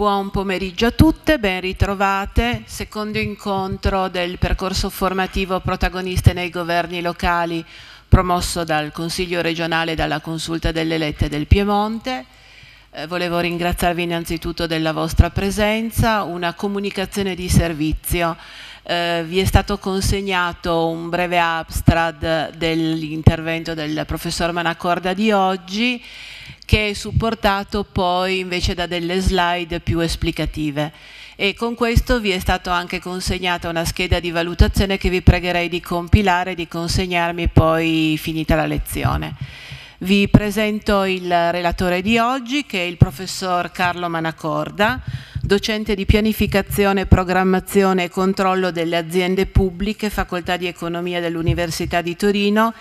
Buon pomeriggio a tutte, ben ritrovate. Secondo incontro del percorso formativo protagoniste nei governi locali promosso dal Consiglio regionale e dalla Consulta delle Lette del Piemonte. Eh, volevo ringraziarvi innanzitutto della vostra presenza, una comunicazione di servizio. Eh, vi è stato consegnato un breve abstract dell'intervento del professor Manacorda di oggi che è supportato poi invece da delle slide più esplicative. E con questo vi è stata anche consegnata una scheda di valutazione che vi pregherei di compilare e di consegnarmi poi finita la lezione. Vi presento il relatore di oggi che è il professor Carlo Manacorda, docente di pianificazione, programmazione e controllo delle aziende pubbliche, facoltà di economia dell'Università di Torino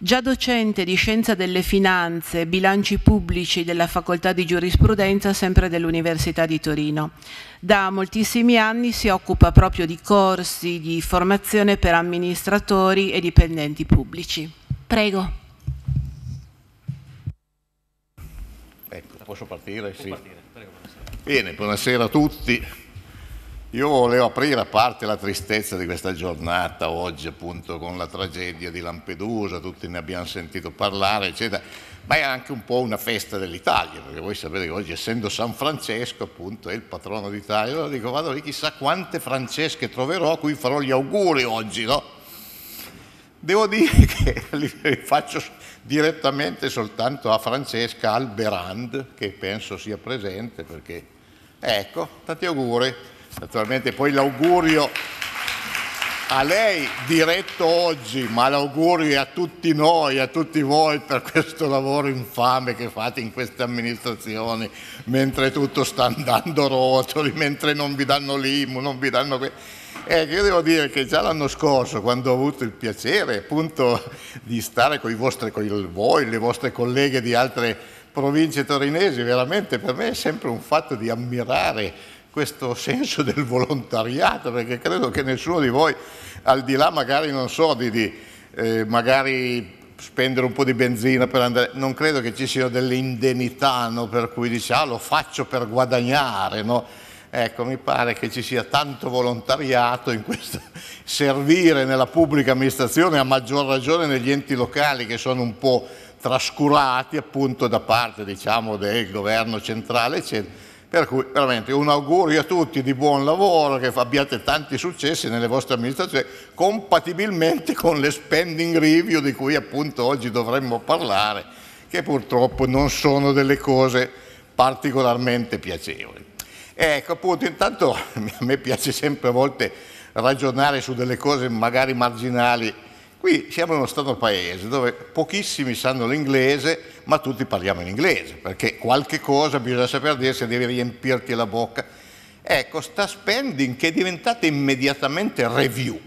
Già docente di Scienza delle Finanze e Bilanci Pubblici della Facoltà di Giurisprudenza sempre dell'Università di Torino. Da moltissimi anni si occupa proprio di corsi di formazione per amministratori e dipendenti pubblici. Prego. Ecco, posso partire? sì. Bene, buonasera a tutti. Io volevo aprire a parte la tristezza di questa giornata oggi appunto con la tragedia di Lampedusa, tutti ne abbiamo sentito parlare eccetera, ma è anche un po' una festa dell'Italia perché voi sapete che oggi essendo San Francesco appunto è il patrono d'Italia, allora dico vado lì chissà quante Francesche troverò a cui farò gli auguri oggi, no? Devo dire che li faccio direttamente soltanto a Francesca Alberand che penso sia presente perché ecco, tanti auguri. Naturalmente poi l'augurio a lei diretto oggi, ma l'augurio a tutti noi, a tutti voi per questo lavoro infame che fate in queste amministrazioni, mentre tutto sta andando rotoli, mentre non vi danno limo, non vi danno... Eh, io devo dire che già l'anno scorso, quando ho avuto il piacere appunto di stare con, vostri, con voi, le vostre colleghe di altre province torinesi, veramente per me è sempre un fatto di ammirare questo senso del volontariato, perché credo che nessuno di voi, al di là magari, non so, di, di eh, magari spendere un po' di benzina per andare, non credo che ci siano delle indennità no, per cui dici ah lo faccio per guadagnare, no? Ecco, mi pare che ci sia tanto volontariato in questo servire nella pubblica amministrazione, a maggior ragione negli enti locali che sono un po' trascurati appunto da parte diciamo, del governo centrale, eccetera per cui veramente un augurio a tutti di buon lavoro, che abbiate tanti successi nelle vostre amministrazioni, compatibilmente con le spending review di cui appunto oggi dovremmo parlare, che purtroppo non sono delle cose particolarmente piacevoli. Ecco appunto, intanto a me piace sempre a volte ragionare su delle cose magari marginali Qui siamo in uno stato paese dove pochissimi sanno l'inglese, ma tutti parliamo in inglese, perché qualche cosa bisogna saper dire se devi riempirti la bocca. Ecco, sta spending che è diventata immediatamente review,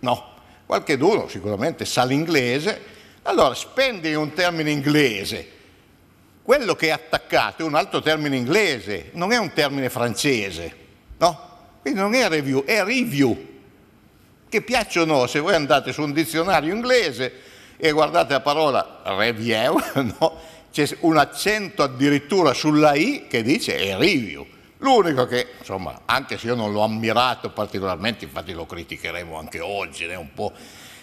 no? Qualche d'uno sicuramente sa l'inglese, allora spending è un termine inglese, quello che è attaccato è un altro termine inglese, non è un termine francese, no? Quindi non è review, è review che piacciono o no, se voi andate su un dizionario inglese e guardate la parola review, no? c'è un accento addirittura sulla I che dice è review. L'unico che, insomma, anche se io non l'ho ammirato particolarmente, infatti lo criticheremo anche oggi, né, un po',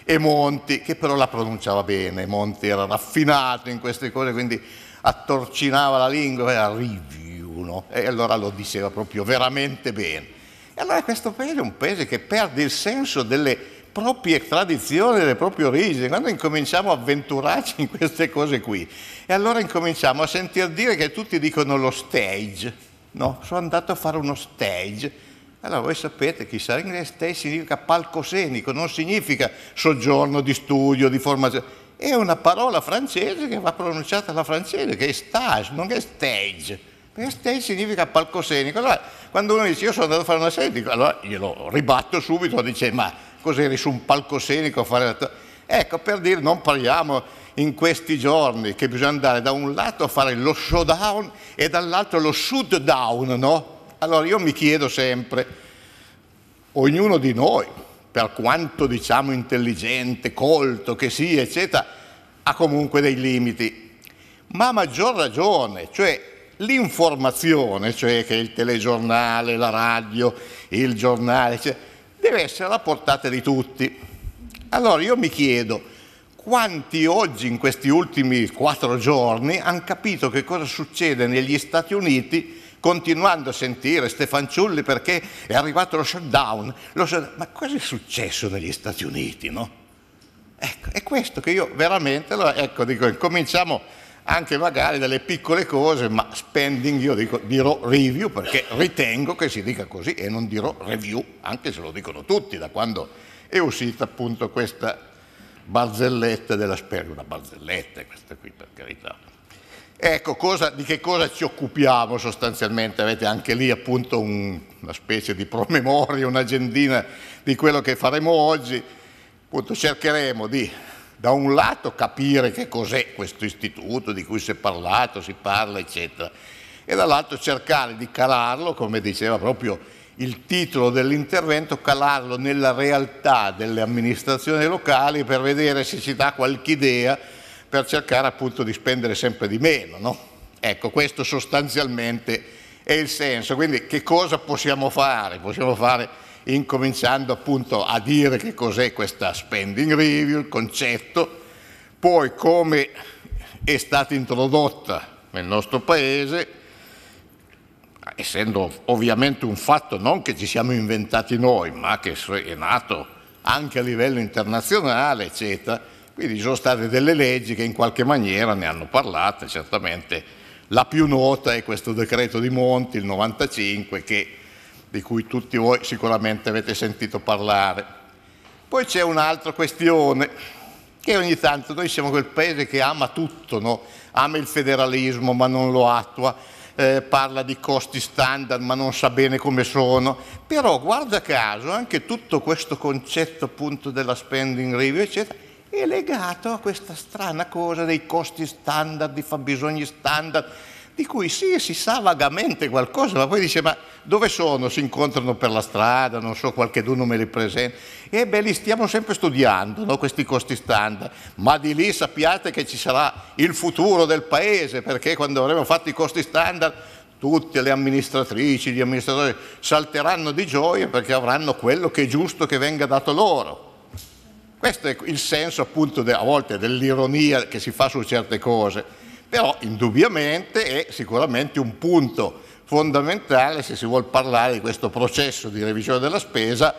e Monti, che però la pronunciava bene, Monti era raffinato in queste cose, quindi attorcinava la lingua, era review, no? e allora lo diceva proprio veramente bene allora questo paese è un paese che perde il senso delle proprie tradizioni, delle proprie origini, quando incominciamo a avventurarci in queste cose qui. E allora incominciamo a sentir dire che tutti dicono lo stage. No, sono andato a fare uno stage. Allora voi sapete che inglese Stage significa palcoscenico, non significa soggiorno di studio, di formazione. È una parola francese che va pronunciata alla francese, che è stage, non che è stage. Perché stage significa palcoscenico. Allora, quando uno dice io sono andato a fare una serie, allora glielo ribatto subito, dice ma cos'eri su un palcoscenico a fare la tua... Ecco, per dire non parliamo in questi giorni che bisogna andare da un lato a fare lo showdown e dall'altro lo shootdown, no? Allora io mi chiedo sempre, ognuno di noi, per quanto diciamo intelligente, colto che sia, eccetera, ha comunque dei limiti, ma a maggior ragione, cioè l'informazione, cioè che il telegiornale, la radio, il giornale, cioè, deve essere alla portata di tutti. Allora io mi chiedo quanti oggi in questi ultimi quattro giorni hanno capito che cosa succede negli Stati Uniti continuando a sentire Stefan Ciulli perché è arrivato lo shutdown. Lo shutdown. Ma cosa è successo negli Stati Uniti, no? Ecco, è questo che io veramente, allora, ecco, dico, cominciamo anche magari delle piccole cose, ma spending io dico, dirò review perché ritengo che si dica così e non dirò review, anche se lo dicono tutti da quando è uscita appunto questa barzelletta della Sperry, una barzelletta questa qui per carità. Ecco, cosa, di che cosa ci occupiamo sostanzialmente? Avete anche lì appunto un, una specie di promemoria, un'agendina di quello che faremo oggi. Appunto cercheremo di da un lato capire che cos'è questo istituto di cui si è parlato, si parla, eccetera, e dall'altro cercare di calarlo, come diceva proprio il titolo dell'intervento, calarlo nella realtà delle amministrazioni locali per vedere se ci dà qualche idea per cercare appunto di spendere sempre di meno. No? Ecco, questo sostanzialmente è il senso. Quindi che cosa possiamo fare? Possiamo fare incominciando appunto a dire che cos'è questa spending review, il concetto, poi come è stata introdotta nel nostro Paese, essendo ovviamente un fatto non che ci siamo inventati noi, ma che è nato anche a livello internazionale, eccetera. Quindi ci sono state delle leggi che in qualche maniera ne hanno parlato, certamente la più nota è questo decreto di Monti, il 95, che di cui tutti voi sicuramente avete sentito parlare. Poi c'è un'altra questione, che ogni tanto noi siamo quel paese che ama tutto, no? ama il federalismo ma non lo attua, eh, parla di costi standard ma non sa bene come sono, però guarda caso anche tutto questo concetto appunto della spending review eccetera è legato a questa strana cosa dei costi standard, di fabbisogni standard, di cui sì, si sa vagamente qualcosa, ma poi dice ma dove sono? Si incontrano per la strada, non so, qualcheduno me li presenta. E beh, li stiamo sempre studiando, no? questi costi standard, ma di lì sappiate che ci sarà il futuro del paese, perché quando avremo fatto i costi standard tutte le amministratrici, gli amministratori salteranno di gioia perché avranno quello che è giusto che venga dato loro. Questo è il senso appunto a volte dell'ironia che si fa su certe cose però indubbiamente è sicuramente un punto fondamentale se si vuole parlare di questo processo di revisione della spesa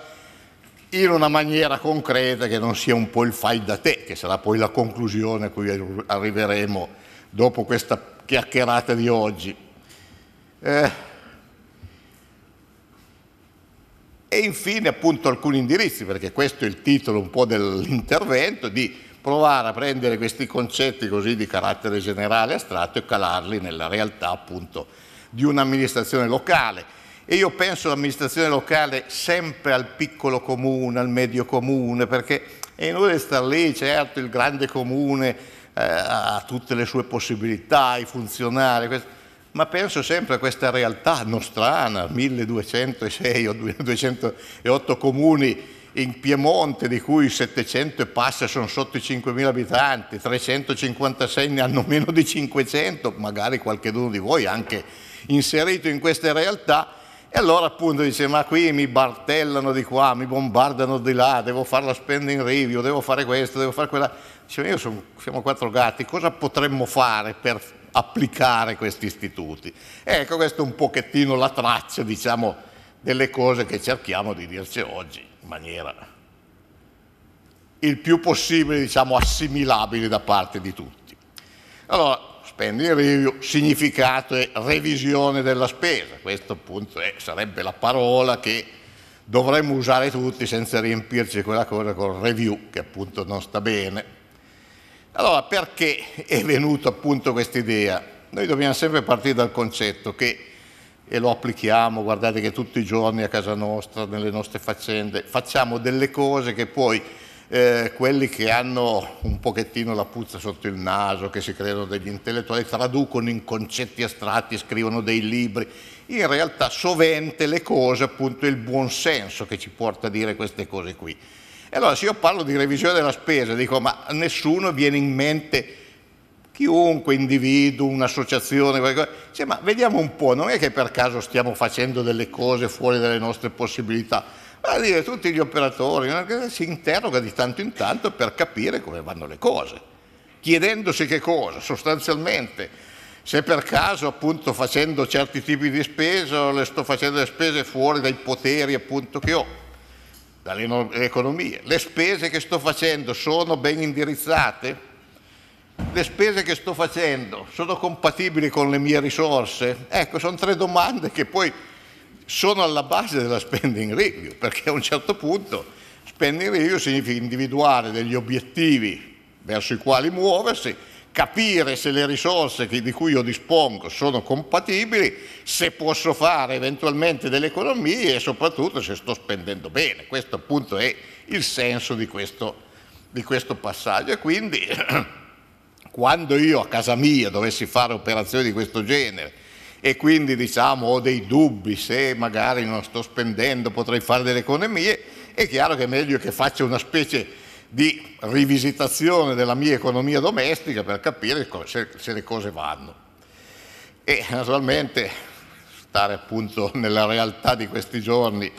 in una maniera concreta che non sia un po' il fai da te, che sarà poi la conclusione a cui arriveremo dopo questa chiacchierata di oggi. Eh. E infine appunto alcuni indirizzi, perché questo è il titolo un po' dell'intervento, di provare a prendere questi concetti così di carattere generale astratto e calarli nella realtà appunto di un'amministrazione locale. E io penso all'amministrazione locale sempre al piccolo comune, al medio comune, perché è inutile star lì, certo, il grande comune eh, ha tutte le sue possibilità, i funzionari, ma penso sempre a questa realtà nostrana, 1206 o 208 comuni in Piemonte, di cui 700 e passa sono sotto i 5.000 abitanti, 356 ne hanno meno di 500, magari qualcuno di voi anche inserito in queste realtà, e allora appunto dice ma qui mi bartellano di qua, mi bombardano di là, devo fare la spending review, devo fare questo, devo fare quella. Dice ma io sono, siamo quattro gatti, cosa potremmo fare per applicare questi istituti? Ecco questo è un pochettino la traccia diciamo delle cose che cerchiamo di dirci oggi in maniera il più possibile diciamo, assimilabile da parte di tutti. Allora, spending review, significato e revisione della spesa, questo appunto è, sarebbe la parola che dovremmo usare tutti senza riempirci quella cosa con review, che appunto non sta bene. Allora, perché è venuta appunto questa idea? Noi dobbiamo sempre partire dal concetto che e lo applichiamo, guardate che tutti i giorni a casa nostra, nelle nostre faccende, facciamo delle cose che poi eh, quelli che hanno un pochettino la puzza sotto il naso, che si credono degli intellettuali, traducono in concetti astratti, scrivono dei libri. In realtà sovente le cose, appunto, è il buonsenso che ci porta a dire queste cose qui. E allora se io parlo di revisione della spesa, dico ma a nessuno viene in mente chiunque individuo, un'associazione, qualcosa, dice ma vediamo un po', non è che per caso stiamo facendo delle cose fuori dalle nostre possibilità, ma dire tutti gli operatori si interroga di tanto in tanto per capire come vanno le cose, chiedendosi che cosa sostanzialmente. Se per caso appunto facendo certi tipi di spesa le sto facendo le spese fuori dai poteri appunto che ho, dalle economie, le spese che sto facendo sono ben indirizzate? le spese che sto facendo sono compatibili con le mie risorse? Ecco, sono tre domande che poi sono alla base della spending review, perché a un certo punto spending review significa individuare degli obiettivi verso i quali muoversi, capire se le risorse di cui io dispongo sono compatibili, se posso fare eventualmente delle economie e soprattutto se sto spendendo bene. Questo appunto è il senso di questo, di questo passaggio. E quindi quando io a casa mia dovessi fare operazioni di questo genere e quindi diciamo ho dei dubbi se magari non sto spendendo, potrei fare delle economie, è chiaro che è meglio che faccia una specie di rivisitazione della mia economia domestica per capire se, se le cose vanno. E naturalmente stare appunto nella realtà di questi giorni,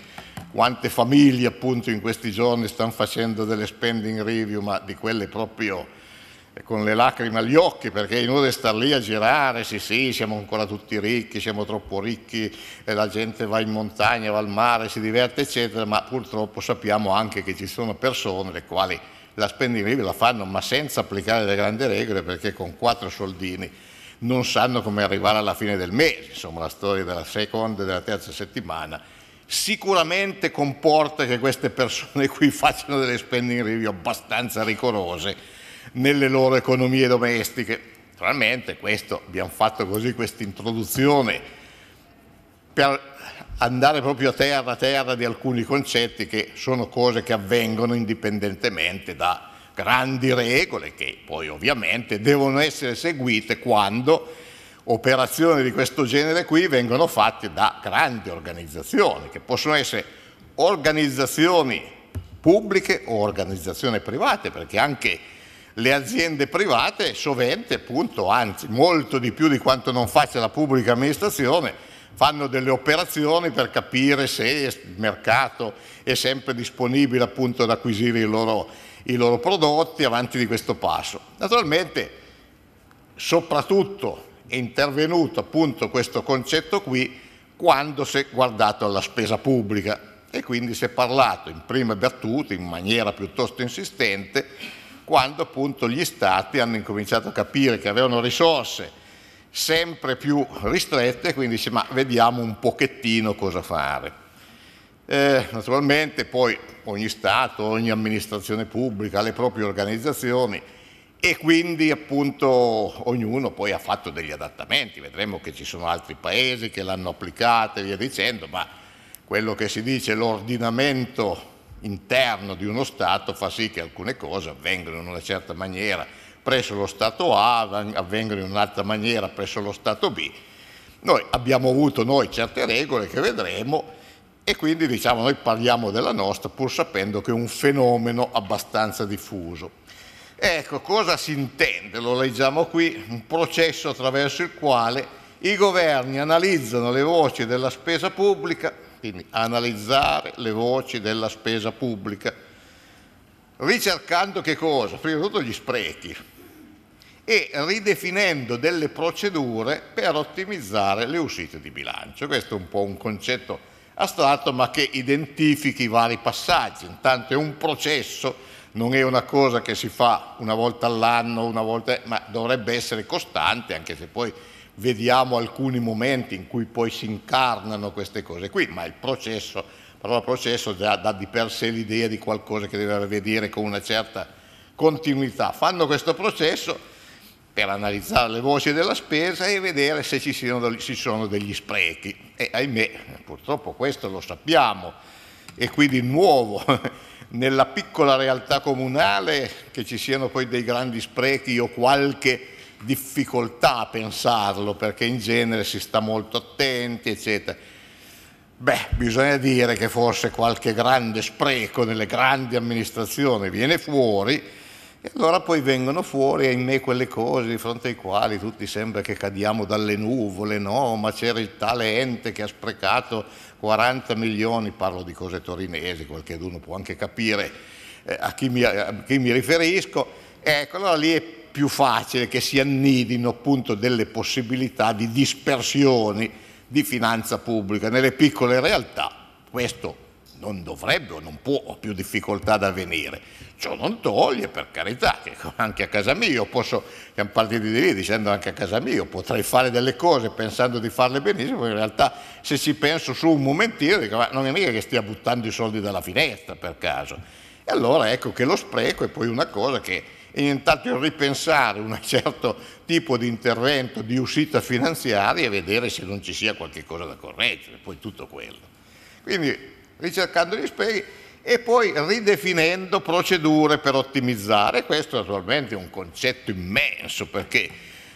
quante famiglie appunto in questi giorni stanno facendo delle spending review, ma di quelle proprio con le lacrime agli occhi perché è inutile star lì a girare, sì sì, siamo ancora tutti ricchi, siamo troppo ricchi, e la gente va in montagna, va al mare, si diverte eccetera, ma purtroppo sappiamo anche che ci sono persone le quali la spending review la fanno ma senza applicare le grandi regole perché con quattro soldini non sanno come arrivare alla fine del mese, insomma la storia della seconda e della terza settimana sicuramente comporta che queste persone qui facciano delle spending review abbastanza rigorose nelle loro economie domestiche. Naturalmente questo, abbiamo fatto così questa introduzione per andare proprio a terra a terra di alcuni concetti che sono cose che avvengono indipendentemente da grandi regole che poi ovviamente devono essere seguite quando operazioni di questo genere qui vengono fatte da grandi organizzazioni che possono essere organizzazioni pubbliche o organizzazioni private perché anche le aziende private sovente, appunto, anzi molto di più di quanto non faccia la pubblica amministrazione, fanno delle operazioni per capire se il mercato è sempre disponibile appunto ad acquisire i loro, i loro prodotti avanti di questo passo. Naturalmente soprattutto è intervenuto appunto questo concetto qui quando si è guardato alla spesa pubblica e quindi si è parlato in prima battuta, in maniera piuttosto insistente, quando appunto gli stati hanno incominciato a capire che avevano risorse sempre più ristrette, quindi dice ma vediamo un pochettino cosa fare. Eh, naturalmente poi ogni Stato, ogni amministrazione pubblica ha le proprie organizzazioni e quindi appunto ognuno poi ha fatto degli adattamenti, vedremo che ci sono altri paesi che l'hanno applicata e via dicendo, ma quello che si dice l'ordinamento interno di uno Stato fa sì che alcune cose avvengano in una certa maniera presso lo Stato A, avvengano in un'altra maniera presso lo Stato B. Noi abbiamo avuto noi certe regole che vedremo e quindi diciamo noi parliamo della nostra pur sapendo che è un fenomeno abbastanza diffuso. Ecco, cosa si intende? Lo leggiamo qui, un processo attraverso il quale i governi analizzano le voci della spesa pubblica quindi analizzare le voci della spesa pubblica, ricercando che cosa? Prima di tutto gli sprechi e ridefinendo delle procedure per ottimizzare le uscite di bilancio. Questo è un po' un concetto astratto ma che identifichi i vari passaggi, intanto è un processo, non è una cosa che si fa una volta all'anno, una volta, ma dovrebbe essere costante anche se poi vediamo alcuni momenti in cui poi si incarnano queste cose qui, ma il processo, però il processo già dà di per sé l'idea di qualcosa che deve avvenire con una certa continuità. Fanno questo processo per analizzare le voci della spesa e vedere se ci sono, ci sono degli sprechi. E ahimè, purtroppo questo lo sappiamo. E qui di nuovo nella piccola realtà comunale che ci siano poi dei grandi sprechi o qualche difficoltà a pensarlo perché in genere si sta molto attenti, eccetera. Beh, bisogna dire che forse qualche grande spreco nelle grandi amministrazioni viene fuori e allora poi vengono fuori, ahimè, quelle cose di fronte ai quali tutti sembra che cadiamo dalle nuvole, no? Ma c'era il tale ente che ha sprecato 40 milioni, parlo di cose torinesi, qualcuno può anche capire eh, a chi mi, a chi mi riferisco. Ecco, allora lì è più facile che si annidino appunto delle possibilità di dispersioni di finanza pubblica. Nelle piccole realtà questo non dovrebbe o non può o più difficoltà ad avvenire. Ciò non toglie, per carità, che anche a casa mia posso, siamo partiti di lì dicendo anche a casa mia, potrei fare delle cose pensando di farle benissimo, in realtà se ci penso su un momentino dico ma non è mica che stia buttando i soldi dalla finestra per caso. E allora ecco che lo spreco è poi una cosa che e intanto ripensare un certo tipo di intervento di uscita finanziaria e vedere se non ci sia qualche cosa da correggere, poi tutto quello. Quindi ricercando gli specchi e poi ridefinendo procedure per ottimizzare, questo naturalmente è un concetto immenso perché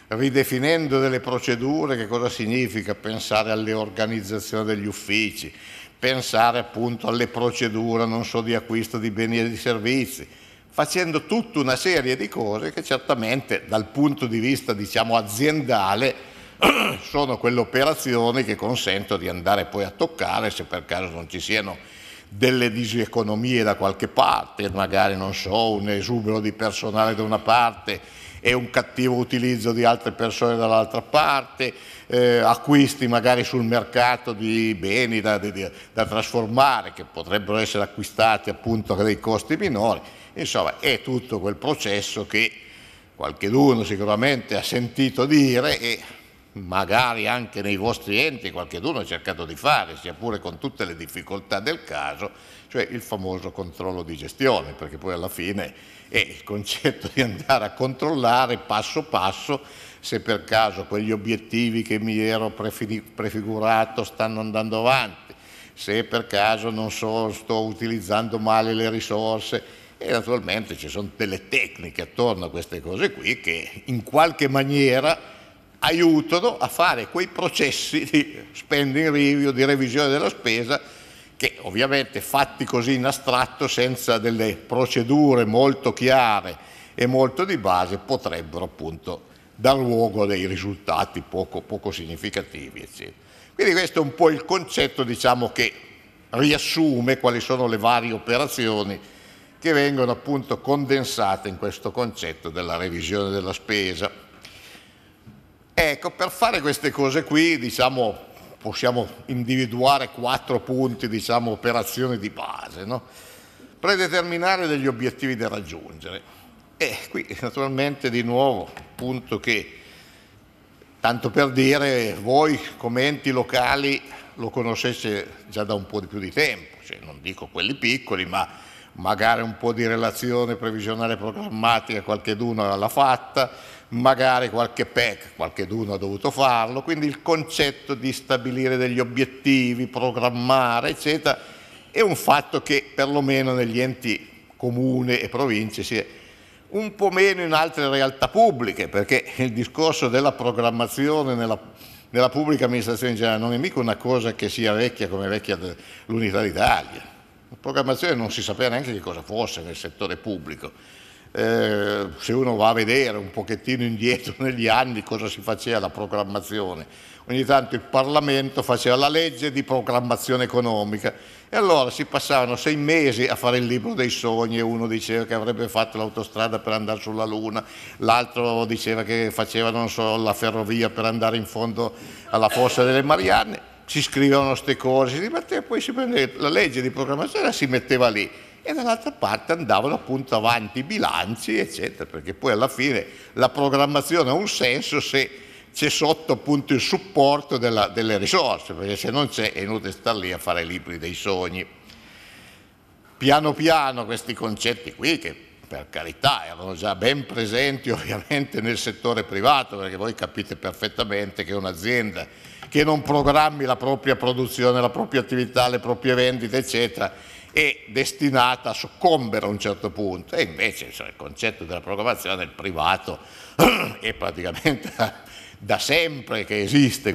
ridefinendo delle procedure che cosa significa pensare alle organizzazioni degli uffici, pensare appunto alle procedure non so, di acquisto di beni e di servizi, facendo tutta una serie di cose che certamente dal punto di vista diciamo, aziendale sono quelle operazioni che consentono di andare poi a toccare se per caso non ci siano delle diseconomie da qualche parte, magari non so, un esubero di personale da una parte e un cattivo utilizzo di altre persone dall'altra parte, eh, acquisti magari sul mercato di beni da, di, da trasformare che potrebbero essere acquistati appunto a dei costi minori. Insomma, è tutto quel processo che qualcheduno sicuramente ha sentito dire e magari anche nei vostri enti qualcheduno ha cercato di fare, sia pure con tutte le difficoltà del caso, cioè il famoso controllo di gestione, perché poi alla fine è il concetto di andare a controllare passo passo se per caso quegli obiettivi che mi ero prefigurato stanno andando avanti, se per caso non so, sto utilizzando male le risorse, e naturalmente ci sono delle tecniche attorno a queste cose qui che in qualche maniera aiutano a fare quei processi di spending review, di revisione della spesa, che ovviamente fatti così in astratto, senza delle procedure molto chiare e molto di base, potrebbero appunto dar luogo a dei risultati poco, poco significativi. Eccetera. Quindi questo è un po' il concetto diciamo, che riassume quali sono le varie operazioni che vengono appunto condensate in questo concetto della revisione della spesa. Ecco, per fare queste cose qui, diciamo, possiamo individuare quattro punti, diciamo, operazioni di base, no? predeterminare degli obiettivi da raggiungere. E qui naturalmente di nuovo, punto che, tanto per dire, voi come enti locali lo conoscete già da un po' di più di tempo, cioè, non dico quelli piccoli, ma magari un po' di relazione previsionale programmatica qualcheduno l'ha fatta, magari qualche PEC, qualcheduno ha dovuto farlo, quindi il concetto di stabilire degli obiettivi, programmare, eccetera, è un fatto che perlomeno negli enti comune e province si è un po' meno in altre realtà pubbliche, perché il discorso della programmazione nella, nella pubblica amministrazione in generale non è mica una cosa che sia vecchia come vecchia l'unità d'Italia la programmazione non si sapeva neanche che cosa fosse nel settore pubblico. Eh, se uno va a vedere un pochettino indietro negli anni cosa si faceva la programmazione, ogni tanto il Parlamento faceva la legge di programmazione economica e allora si passavano sei mesi a fare il libro dei sogni, uno diceva che avrebbe fatto l'autostrada per andare sulla Luna, l'altro diceva che facevano so, la ferrovia per andare in fondo alla fossa delle Marianne si scrivevano queste cose, si poi si prendeva la legge di programmazione e si metteva lì e dall'altra parte andavano appunto avanti i bilanci, eccetera, perché poi alla fine la programmazione ha un senso se c'è sotto appunto il supporto della, delle risorse, perché se non c'è è inutile stare lì a fare i libri dei sogni. Piano piano questi concetti qui, che per carità erano già ben presenti ovviamente nel settore privato, perché voi capite perfettamente che un'azienda che non programmi la propria produzione, la propria attività, le proprie vendite, eccetera, è destinata a soccombere a un certo punto. E invece cioè, il concetto della programmazione del privato è praticamente da sempre che esiste.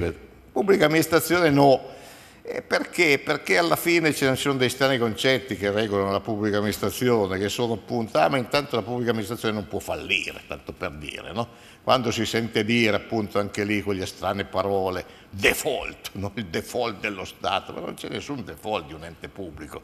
Pubblica amministrazione no. Eh, perché? Perché alla fine ci sono dei strani concetti che regolano la pubblica amministrazione, che sono appunto, ah ma intanto la pubblica amministrazione non può fallire, tanto per dire, no? Quando si sente dire appunto anche lì quelle strane parole, default, no? il default dello Stato, ma non c'è nessun default di un ente pubblico.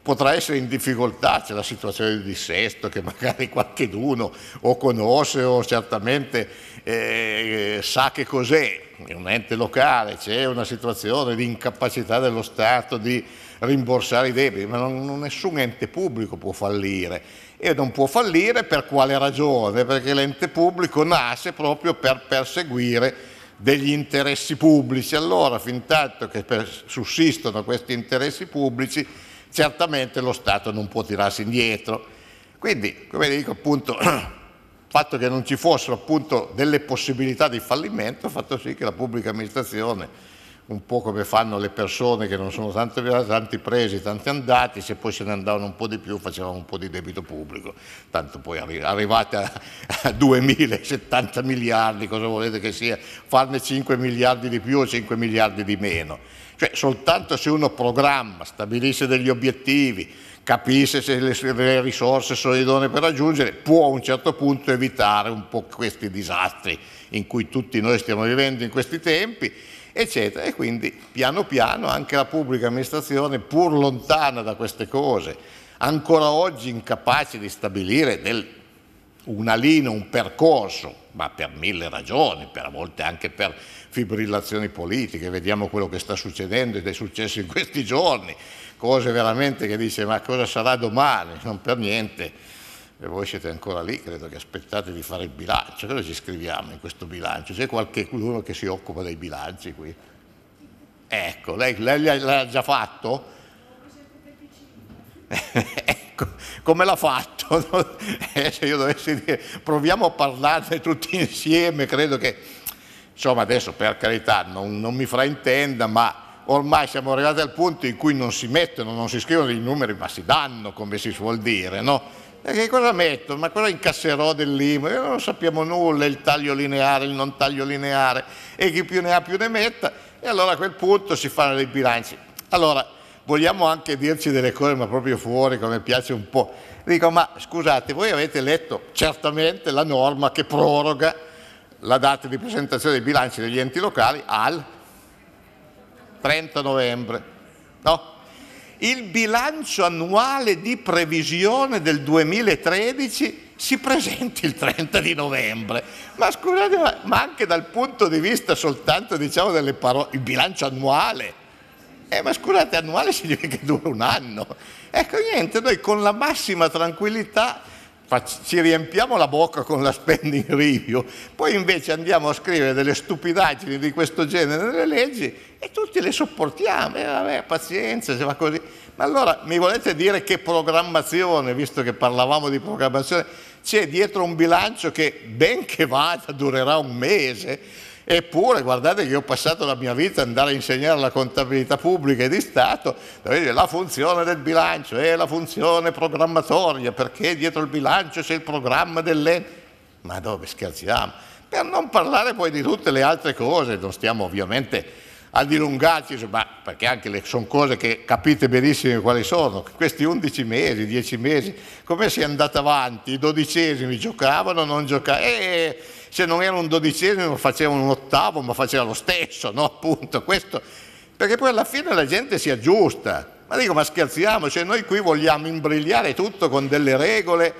Potrà essere in difficoltà, c'è la situazione di dissesto che magari qualcheduno o conosce o certamente eh, sa che cos'è, è un ente locale, c'è una situazione di incapacità dello Stato di rimborsare i debiti, ma non nessun ente pubblico può fallire e non può fallire per quale ragione? Perché l'ente pubblico nasce proprio per perseguire degli interessi pubblici, allora fin tanto che sussistono questi interessi pubblici, certamente lo Stato non può tirarsi indietro. Quindi, come dico appunto, il fatto che non ci fossero appunto delle possibilità di fallimento ha fatto sì che la pubblica amministrazione un po' come fanno le persone che non sono tanto, tanti presi, tanti andati, se poi se ne andavano un po' di più facevamo un po' di debito pubblico, tanto poi arrivate a, 2.070 miliardi, cosa volete che sia, farne 5 miliardi di più o 5 miliardi di meno. Cioè soltanto se uno programma, stabilisce degli obiettivi, capisce se le, le risorse sono idonee per raggiungere, può a un certo punto evitare un po' questi disastri in cui tutti noi stiamo vivendo in questi tempi eccetera. E quindi piano piano anche la pubblica amministrazione, pur lontana da queste cose, ancora oggi incapace di stabilire del, una linea, un percorso, ma per mille ragioni, per, a volte anche per fibrillazioni politiche, vediamo quello che sta succedendo ed è successo in questi giorni, cose veramente che dice ma cosa sarà domani, non per niente e voi siete ancora lì, credo che aspettate di fare il bilancio. Cosa ci scriviamo in questo bilancio? C'è qualcuno che si occupa dei bilanci qui? Ecco, lei, lei l'ha già fatto? ecco, come l'ha fatto? Eh, se io dovessi dire, proviamo a parlarne tutti insieme, credo che, insomma, adesso per carità non, non mi fraintenda, ma ormai siamo arrivati al punto in cui non si mettono, non si scrivono i numeri, ma si danno, come si suol dire, no? E eh, che cosa metto? Ma cosa incasserò del dell'IMU? Eh, non sappiamo nulla, il taglio lineare, il non taglio lineare e chi più ne ha più ne metta e allora a quel punto si fanno dei bilanci. Allora, vogliamo anche dirci delle cose ma proprio fuori come piace un po'. Dico, ma scusate, voi avete letto certamente la norma che proroga la data di presentazione dei bilanci degli enti locali al 30 novembre, no? il bilancio annuale di previsione del 2013 si presenti il 30 di novembre. Ma scusate, ma anche dal punto di vista soltanto diciamo delle parole, il bilancio annuale. Eh, ma scusate, annuale significa che dura un anno. Ecco niente, noi con la massima tranquillità ci riempiamo la bocca con la spending review, poi invece andiamo a scrivere delle stupidaggini di questo genere nelle leggi e tutti le sopportiamo, eh, vabbè, pazienza, se va così. Ma allora mi volete dire che programmazione, visto che parlavamo di programmazione, c'è dietro un bilancio che, ben che vada, durerà un mese, Eppure, guardate che io ho passato la mia vita ad andare a insegnare la contabilità pubblica e di Stato, la funzione del bilancio è la funzione programmatoria, perché dietro il bilancio c'è il programma dell'ente. Ma dove scherziamo? Per non parlare poi di tutte le altre cose, non stiamo ovviamente a dilungarci, ma perché anche le, sono cose che capite benissimo quali sono, questi 11 mesi, 10 mesi, come si è andata avanti, i dodicesimi giocavano, non giocavano, eh, se non era un dodicesimo faceva un ottavo, ma faceva lo stesso, no? Appunto, questo. Perché poi alla fine la gente si aggiusta. Ma dico, ma scherziamo, cioè noi qui vogliamo imbrigliare tutto con delle regole.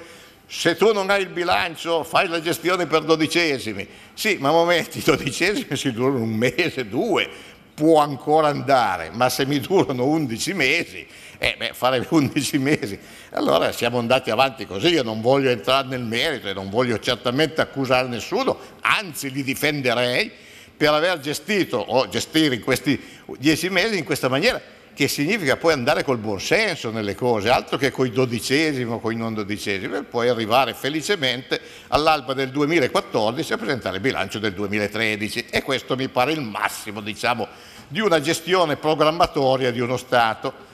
Se tu non hai il bilancio, fai la gestione per dodicesimi. Sì, ma momenti, i dodicesimi si durano un mese, due, può ancora andare, ma se mi durano 11 mesi, eh beh, fare 11 mesi, allora siamo andati avanti così, io non voglio entrare nel merito e non voglio certamente accusare nessuno, anzi li difenderei per aver gestito o gestire in questi 10 mesi in questa maniera che significa poi andare col buon senso nelle cose, altro che coi dodicesimi o coi non dodicesimi, per poi arrivare felicemente all'alba del 2014 a presentare il bilancio del 2013 e questo mi pare il massimo diciamo, di una gestione programmatoria di uno Stato.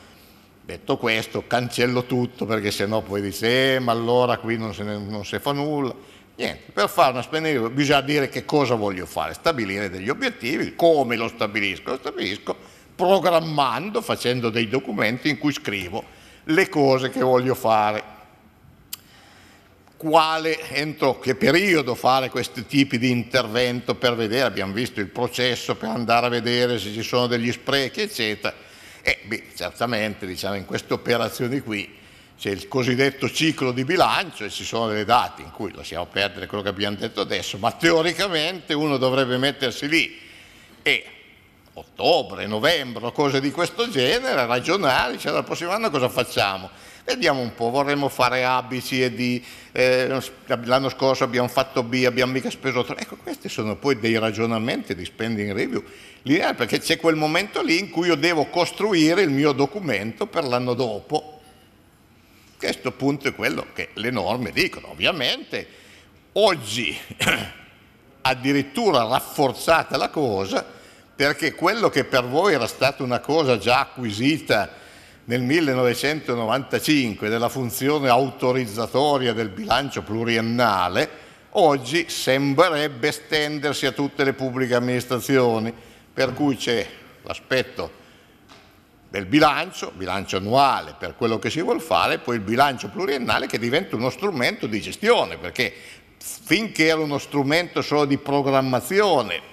Detto questo, cancello tutto perché sennò poi dice, eh, ma allora qui non se, ne, non se fa nulla. Niente, per fare una spending bisogna dire che cosa voglio fare, stabilire degli obiettivi, come lo stabilisco, lo stabilisco programmando, facendo dei documenti in cui scrivo le cose che voglio fare. Quale, entro che periodo fare questi tipi di intervento per vedere, abbiamo visto il processo per andare a vedere se ci sono degli sprechi, eccetera. E eh, beh, certamente diciamo, in queste operazioni qui c'è il cosiddetto ciclo di bilancio e ci sono delle date in cui lasciamo perdere quello che abbiamo detto adesso, ma teoricamente uno dovrebbe mettersi lì e ottobre, novembre, cose di questo genere, ragionare, cioè dal prossimo anno cosa facciamo? Vediamo un po', vorremmo fare A, B, C e D, eh, l'anno scorso abbiamo fatto B, abbiamo mica speso 3. Ecco, questi sono poi dei ragionamenti di spending review lineare, perché c'è quel momento lì in cui io devo costruire il mio documento per l'anno dopo. Questo punto è quello che le norme dicono, ovviamente. Oggi addirittura rafforzata la cosa, perché quello che per voi era stata una cosa già acquisita nel 1995 della funzione autorizzatoria del bilancio pluriennale, oggi sembrerebbe estendersi a tutte le pubbliche amministrazioni, per cui c'è l'aspetto del bilancio, bilancio annuale per quello che si vuole fare, poi il bilancio pluriennale che diventa uno strumento di gestione, perché finché era uno strumento solo di programmazione,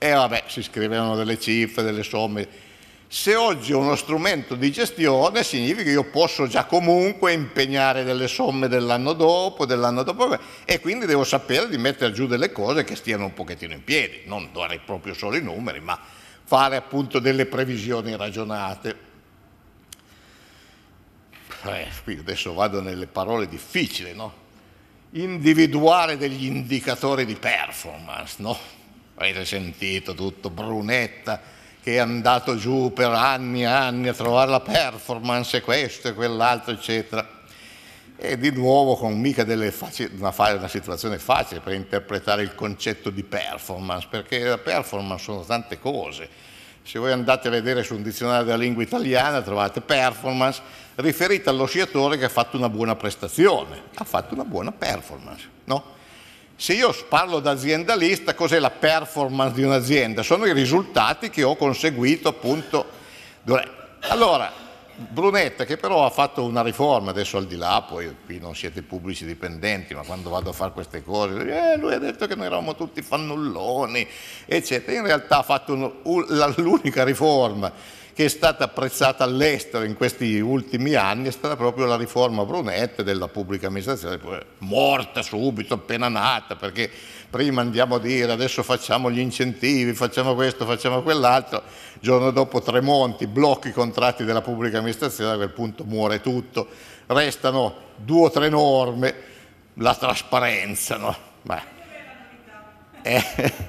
e vabbè, si scrivevano delle cifre, delle somme. Se oggi ho uno strumento di gestione significa che io posso già comunque impegnare delle somme dell'anno dopo, dell'anno dopo e quindi devo sapere di mettere giù delle cose che stiano un pochettino in piedi, non dare proprio solo i numeri, ma fare appunto delle previsioni ragionate. Eh, qui adesso vado nelle parole difficili, no? Individuare degli indicatori di performance, no? avete sentito tutto, Brunetta che è andato giù per anni e anni a trovare la performance, e questo e quell'altro, eccetera. E di nuovo con mica facili, una, una, situazione facile per interpretare il concetto di performance, perché la performance sono tante cose. Se voi andate a vedere su un dizionario della lingua italiana trovate performance riferita allo sciatore che ha fatto una buona prestazione, ha fatto una buona performance, no? Se io parlo da aziendalista, cos'è la performance di un'azienda? Sono i risultati che ho conseguito appunto. Allora, Brunetta che però ha fatto una riforma, adesso al di là, poi qui non siete pubblici dipendenti, ma quando vado a fare queste cose, eh, lui ha detto che noi eravamo tutti fannulloni, eccetera. In realtà ha fatto l'unica riforma che è stata apprezzata all'estero in questi ultimi anni è stata proprio la riforma Brunette della pubblica amministrazione, morta subito, appena nata, perché prima andiamo a dire adesso facciamo gli incentivi, facciamo questo, facciamo quell'altro, il giorno dopo Tremonti blocchi i contratti della pubblica amministrazione, a quel punto muore tutto, restano due o tre norme, la trasparenza, no? Beh. Eh.